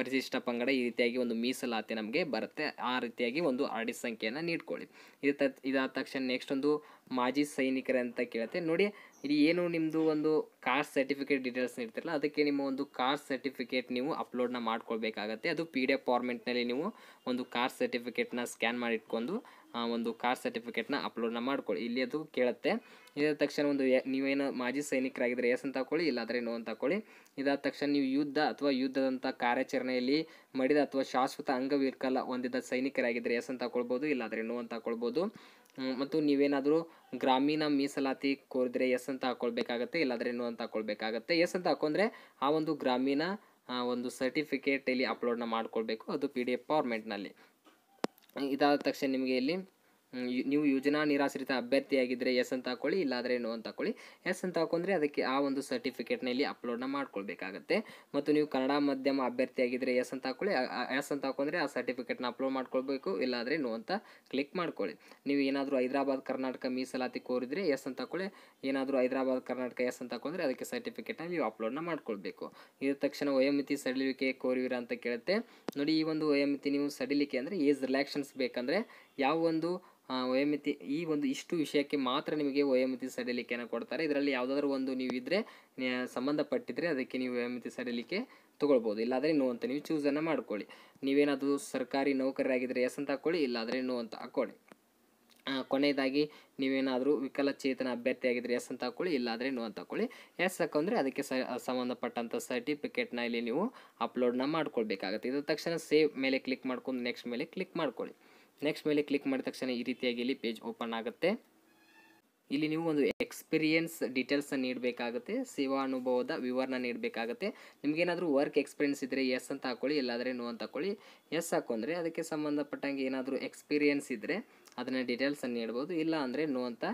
ಪರಿಶಿಷ್ಟ ಪಂಗಡ ಈ ರೀತಿಯಾಗಿ ಒಂದು ಮೀಸಲಾತಿ ನಮಗೆ ಬರುತ್ತೆ ಆ ರೀತಿಯಾಗಿ ಒಂದು ಆರ್ ಡಿ ಸಂಖ್ಯೆಯನ್ನು ನೀಡ್ಕೊಳ್ಳಿ ಇದು ಇದಾದ ತಕ್ಷಣ ನೆಕ್ಸ್ಟ್ ಒಂದು ಮಾಜಿ ಅಂತ ಕೇಳುತ್ತೆ ನೋಡಿ ಇಲ್ಲಿ ಏನು ನಿಮ್ಮದು ಒಂದು ಕಾಸ್ಟ್ ಸರ್ಟಿಫಿಕೇಟ್ ಡೀಟೇಲ್ಸ್ ಇರ್ತಿರಲ್ಲ ಅದಕ್ಕೆ ನಿಮ್ಮ ಒಂದು ಕಾಸ್ಟ್ ಸರ್ಟಿಫಿಕೇಟ್ ನೀವು ಅಪ್ಲೋಡ್ನ ಮಾಡ್ಕೊಳ್ಬೇಕಾಗತ್ತೆ ಅದು ಪಿ ಡಿ ಎಫ್ ಫಾರ್ಮೆಟ್ನಲ್ಲಿ ನೀವು ಒಂದು ಕಾಸ್ಟ್ ಸರ್ಟಿಫಿಕೇಟ್ನ ಸ್ಕ್ಯಾನ್ ಮಾಡಿಟ್ಕೊಂಡು ಒಂದು ಕಾಸ್ಟ್ ಸರ್ಟಿಫಿಕೇಟ್ನ ಅಪ್ಲೋಡ್ನ ಮಾಡ್ಕೊಳ್ಳಿ ಇಲ್ಲಿ ಅದು ಕೇಳುತ್ತೆ ಇದಾದ ತಕ್ಷಣ ಒಂದು ನೀವೇನು ಮಾಜಿ ಸೈನಿಕರಾಗಿದ್ದರೆ ಎಸ್ ಅಂತ ಹಾಕೊಳ್ಳಿ ಇಲ್ಲಾದರೆ ನೋ ಅಂತ ಹಾಕೊಳ್ಳಿ ಇದಾದ ತಕ್ಷಣ ನೀವು ಯುದ್ಧ ಅಥವಾ ಯುದ್ಧದಂಥ ಕಾರ್ಯಾಚರಣೆಯಲ್ಲಿ ಮಡಿದ ಅಥವಾ ಶಾಶ್ವತ ಅಂಗವಿಕಲ ಹೊಂದಿದ ಸೈನಿಕರಾಗಿದ್ದರೆ ಎಸ್ ಅಂತ ಹಾಕೊಳ್ಬೋದು ಇಲ್ಲಾದರೆ ನೋ ಅಂತ ಹಾಕೊಳ್ಬೋದು ಮತ್ತು ನೀವೇನಾದರೂ ಗ್ರಾಮೀಣ ಮೀಸಲಾತಿ ಕೋರಿದ್ರೆ ಎಸ್ ಅಂತ ಹಾಕ್ಕೊಳ್ಬೇಕಾಗತ್ತೆ ಇಲ್ಲಾದರೆ ಏನು ಅಂತ ಹಾಕ್ಕೊಳ್ಬೇಕಾಗತ್ತೆ ಎಸ್ ಅಂತ ಹಾಕೊಂಡ್ರೆ ಆ ಒಂದು ಗ್ರಾಮೀಣ ಒಂದು ಸರ್ಟಿಫಿಕೇಟ್ ಇಲ್ಲಿ ಅಪ್ಲೋಡ್ನ ಮಾಡ್ಕೊಳ್ಬೇಕು ಅದು ಪಿ ಡಿ ಎಫ್ ಫಾರ್ಮೆಂಟ್ನಲ್ಲಿ ಇದಾದ ತಕ್ಷಣ ನಿಮಗೆ ಇಲ್ಲಿ ನೀವು ಯೋಜನಾ ನಿರಾಶ್ರಿತ ಅಭ್ಯರ್ಥಿಯಾಗಿದ್ದರೆ ಎಸ್ ಅಂತ ಹಾಕೊಳ್ಳಿ ಇಲ್ಲಾದರೆ ನೋ ಅಂತ ಹಾಕೊಳ್ಳಿ ಎಸ್ ಅಂತ ಹಾಕೊಂಡ್ರೆ ಅದಕ್ಕೆ ಆ ಒಂದು ಸರ್ಟಿಫಿಕೇಟ್ನ ಇಲ್ಲಿ ಅಪ್ಲೋಡ್ನ ಮಾಡ್ಕೊಳ್ಬೇಕಾಗತ್ತೆ ಮತ್ತು ನೀವು ಕನ್ನಡ ಮಾಧ್ಯಮ ಅಭ್ಯರ್ಥಿಯಾಗಿದ್ದರೆ ಎಸ್ ಅಂತ ಹಾಕೊಳ್ಳಿ ಎಸ್ ಅಂತ ಹಾಕೊಂಡ್ರೆ ಆ ಸರ್ಟಿಫಿಕೇಟ್ನ ಅಪ್ಲೋಡ್ ಮಾಡ್ಕೊಳ್ಬೇಕು ಇಲ್ಲಾಂದರೆ ನೋ ಅಂತ ಕ್ಲಿಕ್ ಮಾಡ್ಕೊಳ್ಳಿ ನೀವು ಏನಾದರೂ ಹೈದರಾಬಾದ್ ಕರ್ನಾಟಕ ಮೀಸಲಾತಿ ಕೋರಿದರೆ ಎಸ್ ಅಂತ ಹಾಕೊಳ್ಳಿ ಏನಾದರೂ ಹೈದರಾಬಾದ್ ಕರ್ನಾಟಕ ಎಸ್ ಅಂತ ಹಾಕೊಂಡ್ರೆ ಅದಕ್ಕೆ ಸರ್ಟಿಫಿಕೇಟ್ನ ನೀವು ಅಪ್ಲೋಡ್ನ ಮಾಡ್ಕೊಳ್ಬೇಕು ಇದ ತಕ್ಷಣ ವಯೋಮಿತಿ ಸಡಿಲಿಕೆ ಕೋರಿವಿರ ಅಂತ ಕೇಳುತ್ತೆ ನೋಡಿ ಈ ಒಂದು ವಯೋಮಿತಿ ನೀವು ಸಡಿಲಿಕೆ ಅಂದರೆ ಏಜ್ ರಿಲ್ಯಾಕ್ಷನ್ಸ್ ಬೇಕಂದರೆ ಯಾವ ಒಂದು ವಯೋಮಿತಿ ಈ ಒಂದು ಇಷ್ಟು ವಿಷಯಕ್ಕೆ ಮಾತ್ರ ನಿಮಗೆ ವಯೋಮಿತಿ ಸಡಿಲಿಕೆಯನ್ನು ಕೊಡ್ತಾರೆ ಇದರಲ್ಲಿ ಯಾವುದಾದ್ರೂ ಒಂದು ನೀವು ಇದ್ದರೆ ಸಂಬಂಧಪಟ್ಟಿದ್ದರೆ ಅದಕ್ಕೆ ನೀವು ವಯೋಮಿತಿ ಸಡಿಲಿಕೆ ತೊಗೊಳ್ಬೋದು ಇಲ್ಲಾದರೆ ನೋ ಅಂತ ನೀವು ಚೂಸನ್ನು ಮಾಡ್ಕೊಳ್ಳಿ ನೀವೇನಾದರೂ ಸರ್ಕಾರಿ ನೌಕರರಾಗಿದ್ದರೆ ಎಸ್ ಅಂತ ಹಾಕ್ಕೊಳ್ಳಿ ಇಲ್ಲಾದರೆ ನೋ ಅಂತ ಹಾಕ್ಕೊಳ್ಳಿ ಕೊನೆಯದಾಗಿ ನೀವೇನಾದರೂ ವಿಕಲಚೇತನ ಅಭ್ಯರ್ಥಿ ಎಸ್ ಅಂತ ಹಾಕ್ಕೊಳ್ಳಿ ಇಲ್ಲಾದರೆ ನೋ ಅಂತ ಹಾಕ್ಕೊಳ್ಳಿ ಎಸ್ ಹಾಕೊಂಡ್ರೆ ಅದಕ್ಕೆ ಸ ಸಂಬಂಧಪಟ್ಟಂಥ ಸರ್ಟಿಫಿಕೇಟ್ನ ಇಲ್ಲಿ ನೀವು ಅಪ್ಲೋಡ್ನ ಮಾಡ್ಕೊಳ್ಬೇಕಾಗುತ್ತೆ ಇದು ತಕ್ಷಣ ಸೇವ್ ಮೇಲೆ ಕ್ಲಿಕ್ ಮಾಡ್ಕೊಂಡು ನೆಕ್ಸ್ಟ್ ಮೇಲೆ ಕ್ಲಿಕ್ ಮಾಡ್ಕೊಳ್ಳಿ ನೆಕ್ಸ್ಟ್ ಮೇಲೆ ಕ್ಲಿಕ್ ಮಾಡಿದ ತಕ್ಷಣ ಈ ರೀತಿಯಾಗಿ ಇಲ್ಲಿ ಪೇಜ್ ಓಪನ್ ಆಗುತ್ತೆ ಇಲ್ಲಿ ನೀವು ಒಂದು ಎಕ್ಸ್ಪೀರಿಯನ್ಸ್ ಡೀಟೇಲ್ಸ್ನ ನೀಡಬೇಕಾಗುತ್ತೆ ಅನುಭವದ ವಿವರಣ ನೀಡಬೇಕಾಗುತ್ತೆ ನಿಮಗೇನಾದರೂ ವರ್ಕ್ ಎಕ್ಸ್ಪೀರಿಯೆನ್ಸ್ ಇದ್ದರೆ ಎಸ್ ಅಂತ ಹಾಕೊಳ್ಳಿ ಇಲ್ಲಾದರೆ ನೋ ಅಂತ ಹಾಕೊಳ್ಳಿ ಎಸ್ ಹಾಕೊಂಡ್ರೆ ಅದಕ್ಕೆ ಸಂಬಂಧಪಟ್ಟಂಗೆ ಏನಾದರೂ ಎಕ್ಸ್ಪೀರಿಯನ್ಸ್ ಇದ್ದರೆ ಅದನ್ನು ಡೀಟೇಲ್ಸನ್ನು ನೀಡ್ಬೋದು ಇಲ್ಲ ಅಂದರೆ ನೋ ಅಂತ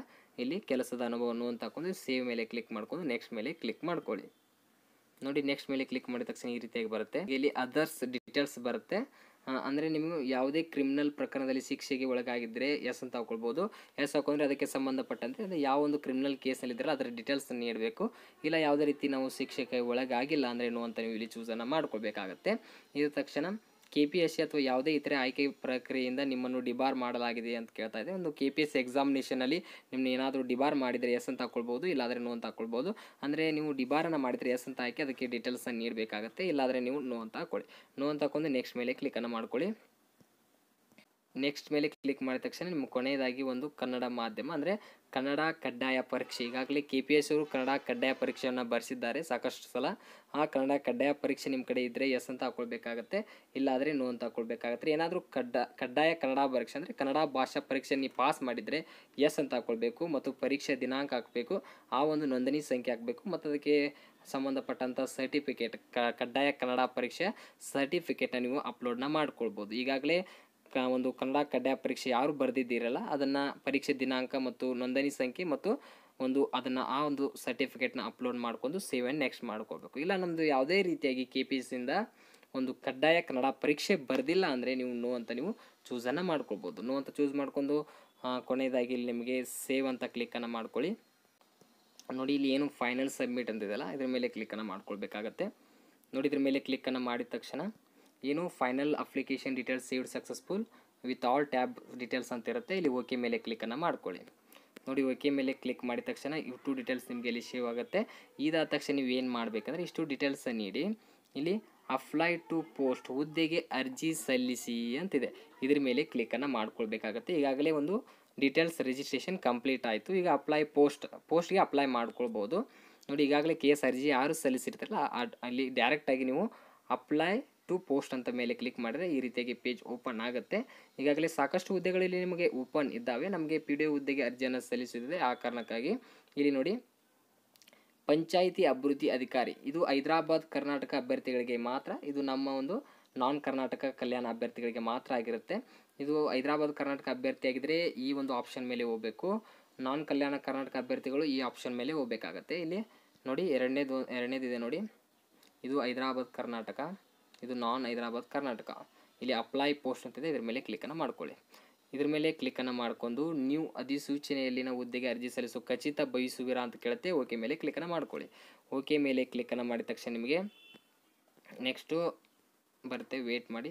ಇಲ್ಲಿ ಕೆಲಸದ ಅನುಭವ ನೋ ಅಂತ ಹಾಕೊಂಡು ಸೇವ್ ಮೇಲೆ ಕ್ಲಿಕ್ ಮಾಡ್ಕೊಂಡು ನೆಕ್ಸ್ಟ್ ಮೇಲೆ ಕ್ಲಿಕ್ ಮಾಡ್ಕೊಳ್ಳಿ ನೋಡಿ ನೆಕ್ಸ್ಟ್ ಮೇಲೆ ಕ್ಲಿಕ್ ಮಾಡಿದ ತಕ್ಷಣ ಈ ರೀತಿಯಾಗಿ ಬರುತ್ತೆ ಇಲ್ಲಿ ಅದರ್ಸ್ ಡೀಟೇಲ್ಸ್ ಬರುತ್ತೆ ಅಂದರೆ ನಿಮಗೆ ಯಾವುದೇ ಕ್ರಿಮಿನಲ್ ಪ್ರಕರಣದಲ್ಲಿ ಶಿಕ್ಷೆಗೆ ಒಳಗಾಗಿದ್ದರೆ ಎಸ್ ಅಂತ ಹಾಕೊಳ್ಬೋದು ಎಸ್ ಹಾಕೊಂಡ್ರೆ ಅದಕ್ಕೆ ಸಂಬಂಧಪಟ್ಟಂತೆ ಅಂದರೆ ಯಾವ ಒಂದು ಕ್ರಿಮಿನಲ್ ಕೇಸಲ್ಲಿದ್ದರೆ ಅದರ ಡೀಟೇಲ್ಸನ್ನು ನೀಡಬೇಕು ಇಲ್ಲ ಯಾವುದೇ ರೀತಿ ನಾವು ಶಿಕ್ಷೆಗೆ ಒಳಗಾಗಿಲ್ಲ ಅಂದರೆ ಏನು ಅಂತ ನೀವು ಇಲ್ಲಿ ಚೂಸನ್ನು ಮಾಡ್ಕೊಳ್ಬೇಕಾಗತ್ತೆ ಇದ ತಕ್ಷಣ ಕೆ ಪಿ ಎಸ್ ಸಿ ಅಥವಾ ಯಾವುದೇ ಇತರೆ ಆಯ್ಕೆ ಪ್ರಕ್ರಿಯೆಯಿಂದ ನಿಮ್ಮನ್ನು ಡಿಬಾರ್ ಮಾಡಲಾಗಿದೆ ಅಂತ ಕೇಳ್ತಾ ಇದೆ ಒಂದು ಕೆ ಪಿ ಎಸ್ ಸಿ ಎಕ್ಸಾಮಿನೇಷನಲ್ಲಿ ನಿಮ್ಮನ್ನ ಏನಾದರೂ ಡಿಬಾರ್ ಮಾಡಿದರೆ ಎಸ್ ಅಂತ ಹಾಕೊಳ್ಬೋದು ಇಲ್ಲಾದರೆ ನೋ ಅಂತ ಹಾಕೊಳ್ಬೋದು ಅಂದರೆ ನೀವು ಡಿಬಾರನ್ನು ಮಾಡಿದರೆ ಎಸ್ ಅಂತ ಆಯ್ಕೆ ಅದಕ್ಕೆ ಡೀಟೇಲ್ಸನ್ನು ನೀಡಬೇಕಾಗುತ್ತೆ ಇಲ್ಲಾದರೆ ನೀವು ನೋ ಅಂತ ಹಾಕ್ಕೊಳ್ಳಿ ನೋ ಅಂತ ಹಾಕೊಂಡು ನೆಕ್ಸ್ಟ್ ಮೇಲೆ ಕ್ಲಿಕ್ಕನ್ನು ಮಾಡ್ಕೊಳ್ಳಿ ನೆಕ್ಸ್ಟ್ ಮೇಲೆ ಕ್ಲಿಕ್ ಮಾಡಿದ ತಕ್ಷಣ ನಿಮ್ಮ ಕೊನೆಯದಾಗಿ ಒಂದು ಕನ್ನಡ ಮಾಧ್ಯಮ ಅಂದರೆ ಕನ್ನಡ ಕಡ್ಡಾಯ ಪರೀಕ್ಷೆ ಈಗಾಗಲೇ ಕೆ ಪಿ ಎಸ್ ಅವರು ಕನ್ನಡ ಕಡ್ಡಾಯ ಪರೀಕ್ಷೆಯನ್ನು ಬರೆಸಿದ್ದಾರೆ ಸಾಕಷ್ಟು ಸಲ ಆ ಕನ್ನಡ ಕಡ್ಡಾಯ ಪರೀಕ್ಷೆ ನಿಮ್ಮ ಕಡೆ ಇದ್ದರೆ ಎಸ್ ಅಂತ ಹಾಕೊಳ್ಬೇಕಾಗತ್ತೆ ಇಲ್ಲಾದರೆ ನೋ ಅಂತ ಹಾಕೊಳ್ಬೇಕಾಗತ್ತೆ ಏನಾದರೂ ಕಡ್ಡ ಕಡ್ಡಾಯ ಕನ್ನಡ ಪರೀಕ್ಷೆ ಅಂದರೆ ಕನ್ನಡ ಭಾಷಾ ಪರೀಕ್ಷೆ ನೀವು ಪಾಸ್ ಮಾಡಿದರೆ ಎಸ್ ಅಂತ ಹಾಕ್ಕೊಳ್ಬೇಕು ಮತ್ತು ಪರೀಕ್ಷೆ ದಿನಾಂಕ ಹಾಕಬೇಕು ಆ ಒಂದು ನೋಂದಣಿ ಸಂಖ್ಯೆ ಹಾಕಬೇಕು ಮತ್ತು ಅದಕ್ಕೆ ಸಂಬಂಧಪಟ್ಟಂಥ ಸರ್ಟಿಫಿಕೇಟ್ ಕಡ್ಡಾಯ ಕನ್ನಡ ಪರೀಕ್ಷೆ ಸರ್ಟಿಫಿಕೇಟನ್ನು ನೀವು ಅಪ್ಲೋಡ್ನ ಮಾಡ್ಕೊಳ್ಬೋದು ಈಗಾಗಲೇ ಒಂದು ಕನ್ನಡ ಕಡ್ಡಾಯ ಪರೀಕ್ಷೆ ಯಾರು ಬರೆದಿದ್ದೀರಲ್ಲ ಅದನ್ನು ಪರೀಕ್ಷೆ ದಿನಾಂಕ ಮತ್ತು ನೋಂದಣಿ ಸಂಖ್ಯೆ ಮತ್ತು ಒಂದು ಅದನ್ನು ಆ ಒಂದು ಸರ್ಟಿಫಿಕೇಟ್ನ ಅಪ್ಲೋಡ್ ಮಾಡ್ಕೊಂಡು ಆ್ಯಂಡ್ ನೆಕ್ಸ್ಟ್ ಮಾಡ್ಕೋಬೇಕು ಇಲ್ಲ ನಮ್ಮದು ಯಾವುದೇ ರೀತಿಯಾಗಿ ಕೆ ಪಿ ಸಿಯಿಂದ ಒಂದು ಕಡ್ಡಾಯ ಕನ್ನಡ ಪರೀಕ್ಷೆ ಬರೆದಿಲ್ಲ ಅಂದರೆ ನೀವು ನೋ ಅಂತ ನೀವು ಚೂಸನ್ನು ಮಾಡ್ಕೊಳ್ಬೋದು ನೋ ಅಂತ ಚೂಸ್ ಮಾಡಿಕೊಂಡು ಕೊನೆಯದಾಗಿ ಇಲ್ಲಿ ನಿಮಗೆ ಸೇವ್ ಅಂತ ಕ್ಲಿಕ್ಕನ್ನು ಮಾಡ್ಕೊಳ್ಳಿ ನೋಡಿ ಇಲ್ಲಿ ಏನು ಫೈನಲ್ ಸಬ್ಮಿಟ್ ಅಂತಿದೆಯಲ್ಲ ಇದ್ರ ಮೇಲೆ ಕ್ಲಿಕ್ಕನ್ನು ಮಾಡ್ಕೊಳ್ಬೇಕಾಗತ್ತೆ ನೋಡಿ ಇದ್ರ ಮೇಲೆ ಕ್ಲಿಕ್ಕನ್ನು ಮಾಡಿದ ತಕ್ಷಣ ಏನು final application details saved successful with all tab details ಅಂತ ಇರುತ್ತೆ ಇಲ್ಲಿ ಓಕೆ ಮೇಲೆ ಕ್ಲಿಕ್ಕನ್ನು ಮಾಡ್ಕೊಳ್ಳಿ ನೋಡಿ ಓಕೆ ಮೇಲೆ ಕ್ಲಿಕ್ ಮಾಡಿದ ತಕ್ಷಣ ಇಷ್ಟು ಡೀಟೇಲ್ಸ್ ನಿಮಗೆ ಇಲ್ಲಿ ಸೇವ್ ಆಗುತ್ತೆ ಇದಾದ ತಕ್ಷಣ ನೀವು ಏನು ಮಾಡಬೇಕಂದ್ರೆ ಇಷ್ಟು ಡೀಟೇಲ್ಸ್ ನೀಡಿ ಇಲ್ಲಿ ಅಪ್ಲೈ ಟು ಪೋಸ್ಟ್ ಹುದ್ದೆಗೆ ಅರ್ಜಿ ಸಲ್ಲಿಸಿ ಅಂತಿದೆ ಇದ್ರ ಮೇಲೆ ಕ್ಲಿಕ್ಕನ್ನು ಮಾಡ್ಕೊಳ್ಬೇಕಾಗತ್ತೆ ಈಗಾಗಲೇ ಒಂದು ಡೀಟೇಲ್ಸ್ ರಿಜಿಸ್ಟ್ರೇಷನ್ ಕಂಪ್ಲೀಟ್ ಆಯಿತು ಈಗ ಅಪ್ಲೈ ಪೋಸ್ಟ್ ಪೋಸ್ಟ್ಗೆ ಅಪ್ಲೈ ಮಾಡ್ಕೊಳ್ಬೋದು ನೋಡಿ ಈಗಾಗಲೇ ಕೇಸ್ ಅರ್ಜಿ ಯಾರು ಸಲ್ಲಿಸಿರ್ತಾರಲ್ಲ ಅಲ್ಲಿ ಡೈರೆಕ್ಟಾಗಿ ನೀವು ಅಪ್ಲೈ ಟು ಪೋಸ್ಟ್ ಅಂತ ಮೇಲೆ ಕ್ಲಿಕ್ ಮಾಡಿದರೆ ಈ ರೀತಿಯಾಗಿ ಪೇಜ್ ಓಪನ್ ಆಗುತ್ತೆ ಈಗಾಗಲೇ ಸಾಕಷ್ಟು ಹುದ್ದೆಗಳಲ್ಲಿ ನಿಮಗೆ ಓಪನ್ ಇದ್ದಾವೆ ನಮಗೆ ಪಿ ಡಿ ಒ ಹುದ್ದೆಗೆ ಅರ್ಜಿಯನ್ನು ಸಲ್ಲಿಸಿದೆ ಆ ಕಾರಣಕ್ಕಾಗಿ ಇಲ್ಲಿ ನೋಡಿ ಪಂಚಾಯಿತಿ ಅಭಿವೃದ್ಧಿ ಅಧಿಕಾರಿ ಇದು ಹೈದರಾಬಾದ್ ಕರ್ನಾಟಕ ಅಭ್ಯರ್ಥಿಗಳಿಗೆ ಮಾತ್ರ ಇದು ನಮ್ಮ ಒಂದು ನಾನ್ ಕರ್ನಾಟಕ ಕಲ್ಯಾಣ ಅಭ್ಯರ್ಥಿಗಳಿಗೆ ಮಾತ್ರ ಆಗಿರುತ್ತೆ ಇದು ಹೈದರಾಬಾದ್ ಕರ್ನಾಟಕ ಅಭ್ಯರ್ಥಿಯಾಗಿದ್ದರೆ ಈ ಒಂದು ಆಪ್ಷನ್ ಮೇಲೆ ಹೋಗಬೇಕು ನಾನ್ ಕಲ್ಯಾಣ ಕರ್ನಾಟಕ ಅಭ್ಯರ್ಥಿಗಳು ಈ ಆಪ್ಷನ್ ಮೇಲೆ ಹೋಗಬೇಕಾಗತ್ತೆ ಇಲ್ಲಿ ನೋಡಿ ಎರಡನೇದು ಎರಡನೇದಿದೆ ನೋಡಿ ಇದು ಹೈದರಾಬಾದ್ ಕರ್ನಾಟಕ ಇದು ನಾನ್ ಹೈದರಾಬಾದ್ ಕರ್ನಾಟಕ ಇಲ್ಲಿ ಅಪ್ಲೈ ಪೋಸ್ಟ್ ಅಂತಿದೆ ಇದ್ರ ಮೇಲೆ ಕ್ಲಿಕ್ಕನ್ನು ಮಾಡ್ಕೊಳ್ಳಿ ಇದ್ರ ಮೇಲೆ ಕ್ಲಿಕ್ಕನ್ನು ಮಾಡ್ಕೊಂಡು ನ್ಯೂ ಅಧಿಸೂಚನೆಯಲ್ಲಿನ ಹುದ್ದೆಗೆ ಅರ್ಜಿ ಸಲ್ಲಿಸು ಖಚಿತ ಬಯಸುವಿರಾ ಅಂತ ಕೇಳುತ್ತೆ ಓಕೆ ಮೇಲೆ ಕ್ಲಿಕ್ಕನ್ನು ಮಾಡ್ಕೊಳ್ಳಿ ಓಕೆ ಮೇಲೆ ಕ್ಲಿಕ್ಕನ್ನು ಮಾಡಿದ ತಕ್ಷಣ ನಿಮಗೆ ನೆಕ್ಸ್ಟು ಬರುತ್ತೆ ವೇಟ್ ಮಾಡಿ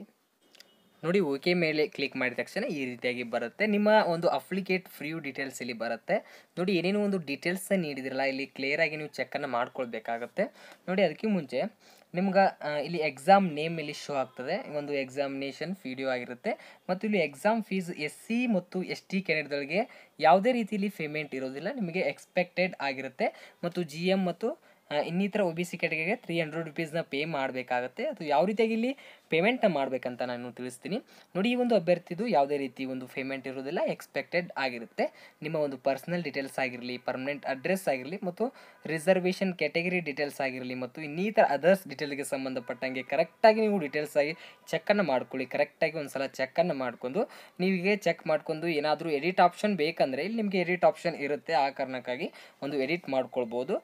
ನೋಡಿ ಓಕೆ ಮೇಲೆ ಕ್ಲಿಕ್ ಮಾಡಿದ ತಕ್ಷಣ ಈ ರೀತಿಯಾಗಿ ಬರುತ್ತೆ ನಿಮ್ಮ ಒಂದು ಅಪ್ಲಿಕೇಟ್ ಫ್ರೀ ಡೀಟೇಲ್ಸ್ ಇಲ್ಲಿ ಬರುತ್ತೆ ನೋಡಿ ಏನೇನು ಒಂದು ಡೀಟೇಲ್ಸ್ ನೀಡಿದಿರಲ್ಲ ಇಲ್ಲಿ ಕ್ಲಿಯರಾಗಿ ನೀವು ಚೆಕ್ಕನ್ನು ಮಾಡ್ಕೊಳ್ಬೇಕಾಗತ್ತೆ ನೋಡಿ ಅದಕ್ಕೆ ಮುಂಚೆ ನಿಮ್ಗೆ ಇಲ್ಲಿ ಎಕ್ಸಾಮ್ ನೇಮ್ ಇಲ್ಲಿ ಶೋ ಆಗ್ತದೆ ಒಂದು ಎಕ್ಸಾಮಿನೇಷನ್ ಫೀಡಿಯೋ ಆಗಿರುತ್ತೆ ಮತ್ತು ಇಲ್ಲಿ ಎಕ್ಸಾಮ್ ಫೀಸ್ ಎಸ್ ಸಿ ಮತ್ತು ಎಸ್ ಟಿ ಕ್ಯಾಂಡಿಡೇಟ್ಗಳಿಗೆ ಯಾವುದೇ ರೀತಿಯಲ್ಲಿ ಪೇಮೆಂಟ್ ಇರೋದಿಲ್ಲ ನಿಮಗೆ ಎಕ್ಸ್ಪೆಕ್ಟೆಡ್ ಆಗಿರುತ್ತೆ ಮತ್ತು ಜಿ ಎಮ್ ಮತ್ತು ಇನ್ನಿತರ ಒ ಬಿ ಸಿ ಕ್ಯಾಟಗರಿಗೆ ತ್ರೀ ಹಂಡ್ರೆಡ್ ರುಪೀಸ್ನ ಪೇ ಮಾಡಬೇಕಾಗತ್ತೆ ಅದು ಯಾವ ರೀತಿಯಾಗಿ ಇಲ್ಲಿ ಪೇಮೆಂಟ್ನ ಮಾಡಬೇಕಂತ ನಾನು ತಿಳಿಸ್ತೀನಿ ನೋಡಿ ಈ ಒಂದು ಅಭ್ಯರ್ಥಿದು ಯಾವುದೇ ರೀತಿ ಒಂದು ಪೇಮೆಂಟ್ ಇರೋದಿಲ್ಲ ಎಕ್ಸ್ಪೆಕ್ಟೆಡ್ ಆಗಿರುತ್ತೆ ನಿಮ್ಮ ಒಂದು ಪರ್ಸ್ನಲ್ ಡೀಟೇಲ್ಸ್ ಆಗಿರಲಿ ಪರ್ಮನೆಂಟ್ ಅಡ್ರೆಸ್ ಆಗಿರಲಿ ಮತ್ತು ರಿಸರ್ವೇಷನ್ ಕ್ಯಾಟಗರಿ ಡೀಟೇಲ್ಸ್ ಆಗಿರಲಿ ಮತ್ತು ಇನ್ನಿತರ ಅದರ್ಸ್ ಡೀಟೇಲ್ಗೆ ಸಂಬಂಧಪಟ್ಟಂಗೆ ಕರೆಕ್ಟಾಗಿ ನೀವು ಡೀಟೇಲ್ಸ್ ಆಗಿ ಚೆಕ್ಕನ್ನು ಮಾಡ್ಕೊಳ್ಳಿ ಕರೆಕ್ಟಾಗಿ ಒಂದು ಸಲ ಚೆಕ್ಕನ್ನು ಮಾಡಿಕೊಂಡು ನೀವೀಗೆ ಚೆಕ್ ಮಾಡಿಕೊಂಡು ಏನಾದರೂ ಎಡಿಟ್ ಆಪ್ಷನ್ ಬೇಕಂದರೆ ಇಲ್ಲಿ ನಿಮಗೆ ಎಡಿಟ್ ಆಪ್ಷನ್ ಇರುತ್ತೆ ಆ ಕಾರಣಕ್ಕಾಗಿ ಒಂದು ಎಡಿಟ್ ಮಾಡ್ಕೊಳ್ಬೋದು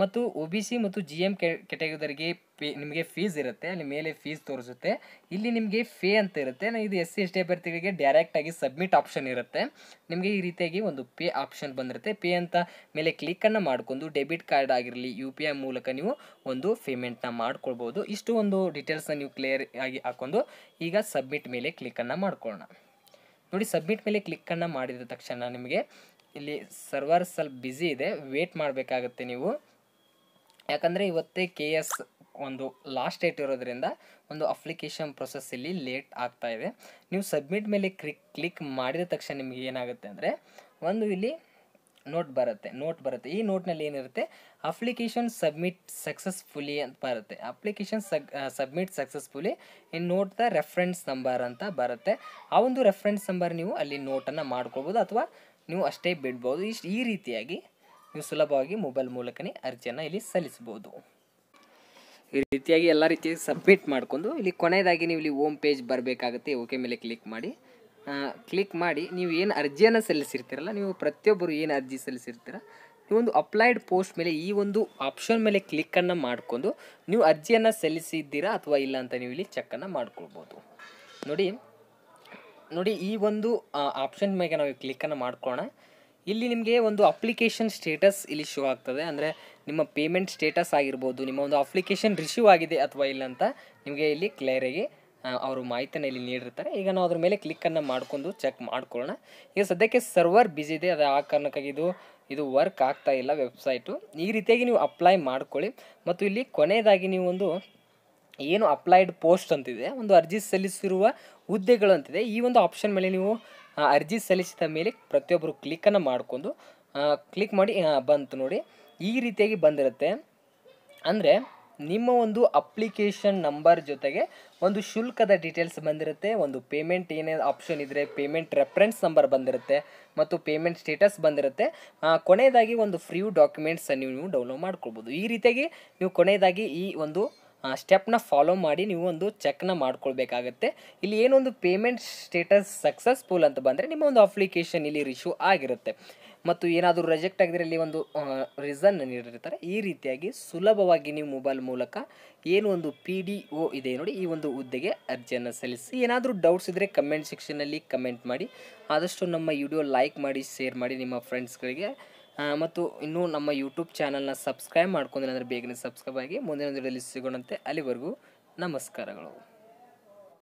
ಮತ್ತು ಒ ಬಿ ಸಿ ಮತ್ತು ಜಿ ಎಮ್ ಕೆಟಗರಿಗೆ ಪೇ ನಿಮಗೆ ಫೀಸ್ ಇರುತ್ತೆ ಅಲ್ಲಿ ಮೇಲೆ ಫೀಸ್ ತೋರಿಸುತ್ತೆ ಇಲ್ಲಿ ನಿಮಗೆ ಫೇ ಅಂತ ಇರುತ್ತೆ ಇದು ಎಸ್ ಸಿ ಎಸ್ ಟಿ ಅಭ್ಯರ್ಥಿಗಳಿಗೆ ಡೈರೆಕ್ಟಾಗಿ ಸಬ್ಮಿಟ್ ಆಪ್ಷನ್ ಇರುತ್ತೆ ನಿಮಗೆ ಈ ರೀತಿಯಾಗಿ ಒಂದು ಪೇ ಆಪ್ಷನ್ ಬಂದಿರುತ್ತೆ ಪೇ ಅಂತ ಮೇಲೆ ಕ್ಲಿಕ್ಕನ್ನು ಮಾಡಿಕೊಂಡು ಡೆಬಿಟ್ ಕಾರ್ಡ್ ಆಗಿರಲಿ ಯು ಪಿ ಐ ಮೂಲಕ ನೀವು ಒಂದು ಪೇಮೆಂಟ್ನ ಮಾಡ್ಕೊಳ್ಬೋದು ಇಷ್ಟು ಒಂದು ಡೀಟೇಲ್ಸ್ನ ನೀವು ಕ್ಲಿಯರ್ ಆಗಿ ಹಾಕ್ಕೊಂಡು ಈಗ ಸಬ್ಮಿಟ್ ಮೇಲೆ ಕ್ಲಿಕ್ಕನ್ನು ಮಾಡ್ಕೊಳ್ಳೋಣ ನೋಡಿ ಸಬ್ಮಿಟ್ ಮೇಲೆ ಕ್ಲಿಕ್ಕನ್ನು ಮಾಡಿದ ತಕ್ಷಣ ನಿಮಗೆ ಇಲ್ಲಿ ಸರ್ವರ್ ಸ್ವಲ್ಪ ಬ್ಯುಸಿ ಇದೆ ವೇಟ್ ಮಾಡಬೇಕಾಗತ್ತೆ ನೀವು ಯಾಕಂದರೆ ಇವತ್ತೇ ಕೆ ಎಸ್ ಒಂದು ಲಾಸ್ಟ್ ಡೇಟ್ ಇರೋದ್ರಿಂದ ಒಂದು ಅಪ್ಲಿಕೇಶನ್ ಪ್ರೊಸೆಸ್ ಇಲ್ಲಿ ಲೇಟ್ ಆಗ್ತಾ ಇದೆ ನೀವು ಸಬ್ಮಿಟ್ ಮೇಲೆ ಕ್ಲಿಕ್ ಕ್ಲಿಕ್ ಮಾಡಿದ ತಕ್ಷಣ ನಿಮಗೆ ಏನಾಗುತ್ತೆ ಅಂದರೆ ಒಂದು ಇಲ್ಲಿ ನೋಟ್ ಬರುತ್ತೆ ನೋಟ್ ಬರುತ್ತೆ ಈ ನೋಟ್ನಲ್ಲಿ ಏನಿರುತ್ತೆ ಅಪ್ಲಿಕೇಶನ್ ಸಬ್ಮಿಟ್ ಸಕ್ಸಸ್ಫುಲಿ ಅಂತ ಬರುತ್ತೆ ಅಪ್ಲಿಕೇಶನ್ ಸಬ್ಮಿಟ್ ಸಕ್ಸಸ್ಫುಲಿ ಇನ್ನು ನೋಟ್ ದ ರೆಫರೆನ್ಸ್ ನಂಬರ್ ಅಂತ ಬರುತ್ತೆ ಆ ಒಂದು ರೆಫರೆನ್ಸ್ ನಂಬರ್ ನೀವು ಅಲ್ಲಿ ನೋಟನ್ನು ಮಾಡ್ಕೊಬೋದು ಅಥವಾ ನೀವು ಅಷ್ಟೇ ಬಿಡ್ಬೋದು ಇಷ್ಟು ಈ ರೀತಿಯಾಗಿ ನೀವು ಸುಲಭವಾಗಿ ಮೊಬೈಲ್ ಮೂಲಕನೇ ಅರ್ಜಿಯನ್ನು ಇಲ್ಲಿ ಸಲ್ಲಿಸ್ಬೋದು ಈ ರೀತಿಯಾಗಿ ಎಲ್ಲ ರೀತಿಯಾಗಿ ಸಬ್ಮಿಟ್ ಮಾಡಿಕೊಂಡು ಇಲ್ಲಿ ಕೊನೆಯದಾಗಿ ನೀವು ಇಲ್ಲಿ ಓಮ್ ಪೇಜ್ ಬರಬೇಕಾಗುತ್ತೆ ಓಕೆ ಮೇಲೆ ಕ್ಲಿಕ್ ಮಾಡಿ ಕ್ಲಿಕ್ ಮಾಡಿ ನೀವು ಏನು ಅರ್ಜಿಯನ್ನು ಸಲ್ಲಿಸಿರ್ತೀರಲ್ಲ ನೀವು ಪ್ರತಿಯೊಬ್ಬರು ಏನು ಅರ್ಜಿ ಸಲ್ಲಿಸಿರ್ತೀರ ಈ ಒಂದು ಅಪ್ಲೈಡ್ ಪೋಸ್ಟ್ ಮೇಲೆ ಈ ಒಂದು ಆಪ್ಷನ್ ಮೇಲೆ ಕ್ಲಿಕ್ಕನ್ನು ಮಾಡಿಕೊಂಡು ನೀವು ಅರ್ಜಿಯನ್ನು ಸಲ್ಲಿಸಿದ್ದೀರಾ ಅಥವಾ ಇಲ್ಲ ಅಂತ ನೀವು ಇಲ್ಲಿ ಚೆಕ್ಕನ್ನು ಮಾಡ್ಕೊಳ್ಬೋದು ನೋಡಿ ನೋಡಿ ಈ ಒಂದು ಆಪ್ಷನ್ ಮೇಲೆ ನಾವು ಕ್ಲಿಕ್ಕನ್ನು ಮಾಡ್ಕೊಳ್ಳೋಣ ಇಲ್ಲಿ ನಿಮಗೆ ಒಂದು ಅಪ್ಲಿಕೇಶನ್ ಸ್ಟೇಟಸ್ ಇಲ್ಲಿ ಶೋ ಆಗ್ತದೆ ಅಂದರೆ ನಿಮ್ಮ ಪೇಮೆಂಟ್ ಸ್ಟೇಟಸ್ ಆಗಿರ್ಬೋದು ನಿಮ್ಮ ಒಂದು ಅಪ್ಲಿಕೇಶನ್ ರಿಸೀವ್ ಆಗಿದೆ ಅಥವಾ ಇಲ್ಲ ಅಂತ ನಿಮಗೆ ಇಲ್ಲಿ ಕ್ಲಿಯರಾಗಿ ಅವರು ಮಾಹಿತಿನ ಇಲ್ಲಿ ನೀಡಿರ್ತಾರೆ ಈಗ ನಾವು ಅದ್ರ ಮೇಲೆ ಕ್ಲಿಕ್ಕನ್ನು ಮಾಡ್ಕೊಂಡು ಚೆಕ್ ಮಾಡ್ಕೊಳ್ಳೋಣ ಈಗ ಸದ್ಯಕ್ಕೆ ಸರ್ವರ್ ಬ್ಯುಸಿ ಇದೆ ಅದು ಆ ಕಾರಣಕ್ಕಾಗಿ ಇದು ಇದು ವರ್ಕ್ ಆಗ್ತಾ ಇಲ್ಲ ವೆಬ್ಸೈಟು ಈ ರೀತಿಯಾಗಿ ನೀವು ಅಪ್ಲೈ ಮಾಡ್ಕೊಳ್ಳಿ ಮತ್ತು ಇಲ್ಲಿ ಕೊನೆಯದಾಗಿ ನೀವು ಒಂದು ಏನು ಅಪ್ಲೈಡ್ ಪೋಸ್ಟ್ ಅಂತಿದೆ ಒಂದು ಅರ್ಜಿ ಸಲ್ಲಿಸಿರುವ ಹುದ್ದೆಗಳು ಅಂತಿದೆ ಈ ಒಂದು ಆಪ್ಷನ್ ಮೇಲೆ ನೀವು ಅರ್ಜಿ ಸಲ್ಲಿಸಿದ ಮೇಲೆ ಪ್ರತಿಯೊಬ್ಬರು ಕ್ಲಿಕ್ಕನ್ನು ಮಾಡಿಕೊಂಡು ಕ್ಲಿಕ್ ಮಾಡಿ ಬಂತು ನೋಡಿ ಈ ರೀತಿಯಾಗಿ ಬಂದಿರುತ್ತೆ ಅಂದರೆ ನಿಮ್ಮ ಒಂದು ಅಪ್ಲಿಕೇಶನ್ ನಂಬರ್ ಜೊತೆಗೆ ಒಂದು ಶುಲ್ಕದ ಡೀಟೇಲ್ಸ್ ಬಂದಿರುತ್ತೆ ಒಂದು ಪೇಮೆಂಟ್ ಏನೇ ಆಪ್ಷನ್ ಇದ್ದರೆ ಪೇಮೆಂಟ್ ರೆಫರೆನ್ಸ್ ನಂಬರ್ ಬಂದಿರುತ್ತೆ ಮತ್ತು ಪೇಮೆಂಟ್ ಸ್ಟೇಟಸ್ ಬಂದಿರುತ್ತೆ ಕೊನೆಯದಾಗಿ ಒಂದು ಫ್ರೀ ಡಾಕ್ಯುಮೆಂಟ್ಸನ್ನು ನೀವು ಡೌನ್ಲೋಡ್ ಮಾಡ್ಕೊಳ್ಬೋದು ಈ ರೀತಿಯಾಗಿ ನೀವು ಕೊನೆಯದಾಗಿ ಈ ಒಂದು ಸ್ಟೆಪ್ನ ಫಾಲೋ ಮಾಡಿ ನೀವು ಒಂದು ಚೆಕ್ನ ಮಾಡ್ಕೊಳ್ಬೇಕಾಗತ್ತೆ ಇಲ್ಲಿ ಏನೊಂದು ಪೇಮೆಂಟ್ ಸ್ಟೇಟಸ್ ಸಕ್ಸಸ್ಫುಲ್ ಅಂತ ಬಂದರೆ ನಿಮ್ಮ ಒಂದು ಅಪ್ಲಿಕೇಶನ್ ಇಲ್ಲಿ ರಿಶ್ಯೂ ಆಗಿರುತ್ತೆ ಮತ್ತು ಏನಾದರೂ ರಿಜೆಕ್ಟ್ ಆಗಿದ್ರೆ ಇಲ್ಲಿ ಒಂದು ರೀಸನ್ ನೀಡಿರ್ತಾರೆ ಈ ರೀತಿಯಾಗಿ ಸುಲಭವಾಗಿ ನೀವು ಮೊಬೈಲ್ ಮೂಲಕ ಏನು ಒಂದು ಪಿ ಡಿ ಒ ಇದೆ ನೋಡಿ ಈ ಒಂದು ಹುದ್ದೆಗೆ ಅರ್ಜಿಯನ್ನು ಸಲ್ಲಿಸಿ ಏನಾದರೂ ಡೌಟ್ಸ್ ಇದ್ದರೆ ಕಮೆಂಟ್ ಸೆಕ್ಷನಲ್ಲಿ ಕಮೆಂಟ್ ಮಾಡಿ ಆದಷ್ಟು ನಮ್ಮ ವಿಡಿಯೋ ಲೈಕ್ ಮಾಡಿ ಶೇರ್ ಮಾಡಿ ನಿಮ್ಮ ಫ್ರೆಂಡ್ಸ್ಗಳಿಗೆ ಮತ್ತು ಇನ್ನೂ ನಮ್ಮ ಯೂಟ್ಯೂಬ್ ಚಾನಲ್ನ ಸಬ್ಸ್ಕ್ರೈಬ್ ಮಾಡ್ಕೊಂಡಿಲ್ಲ ಅಂದರೆ ಬೇಗನೆ ಸಬ್ಸ್ಕ್ರೈಬ್ ಆಗಿ ಮುಂದಿನ ವಿಡಿಯೋದಲ್ಲಿ ಸಿಗೋಣಂತೆ ಅಲ್ಲಿವರೆಗೂ ನಮಸ್ಕಾರಗಳು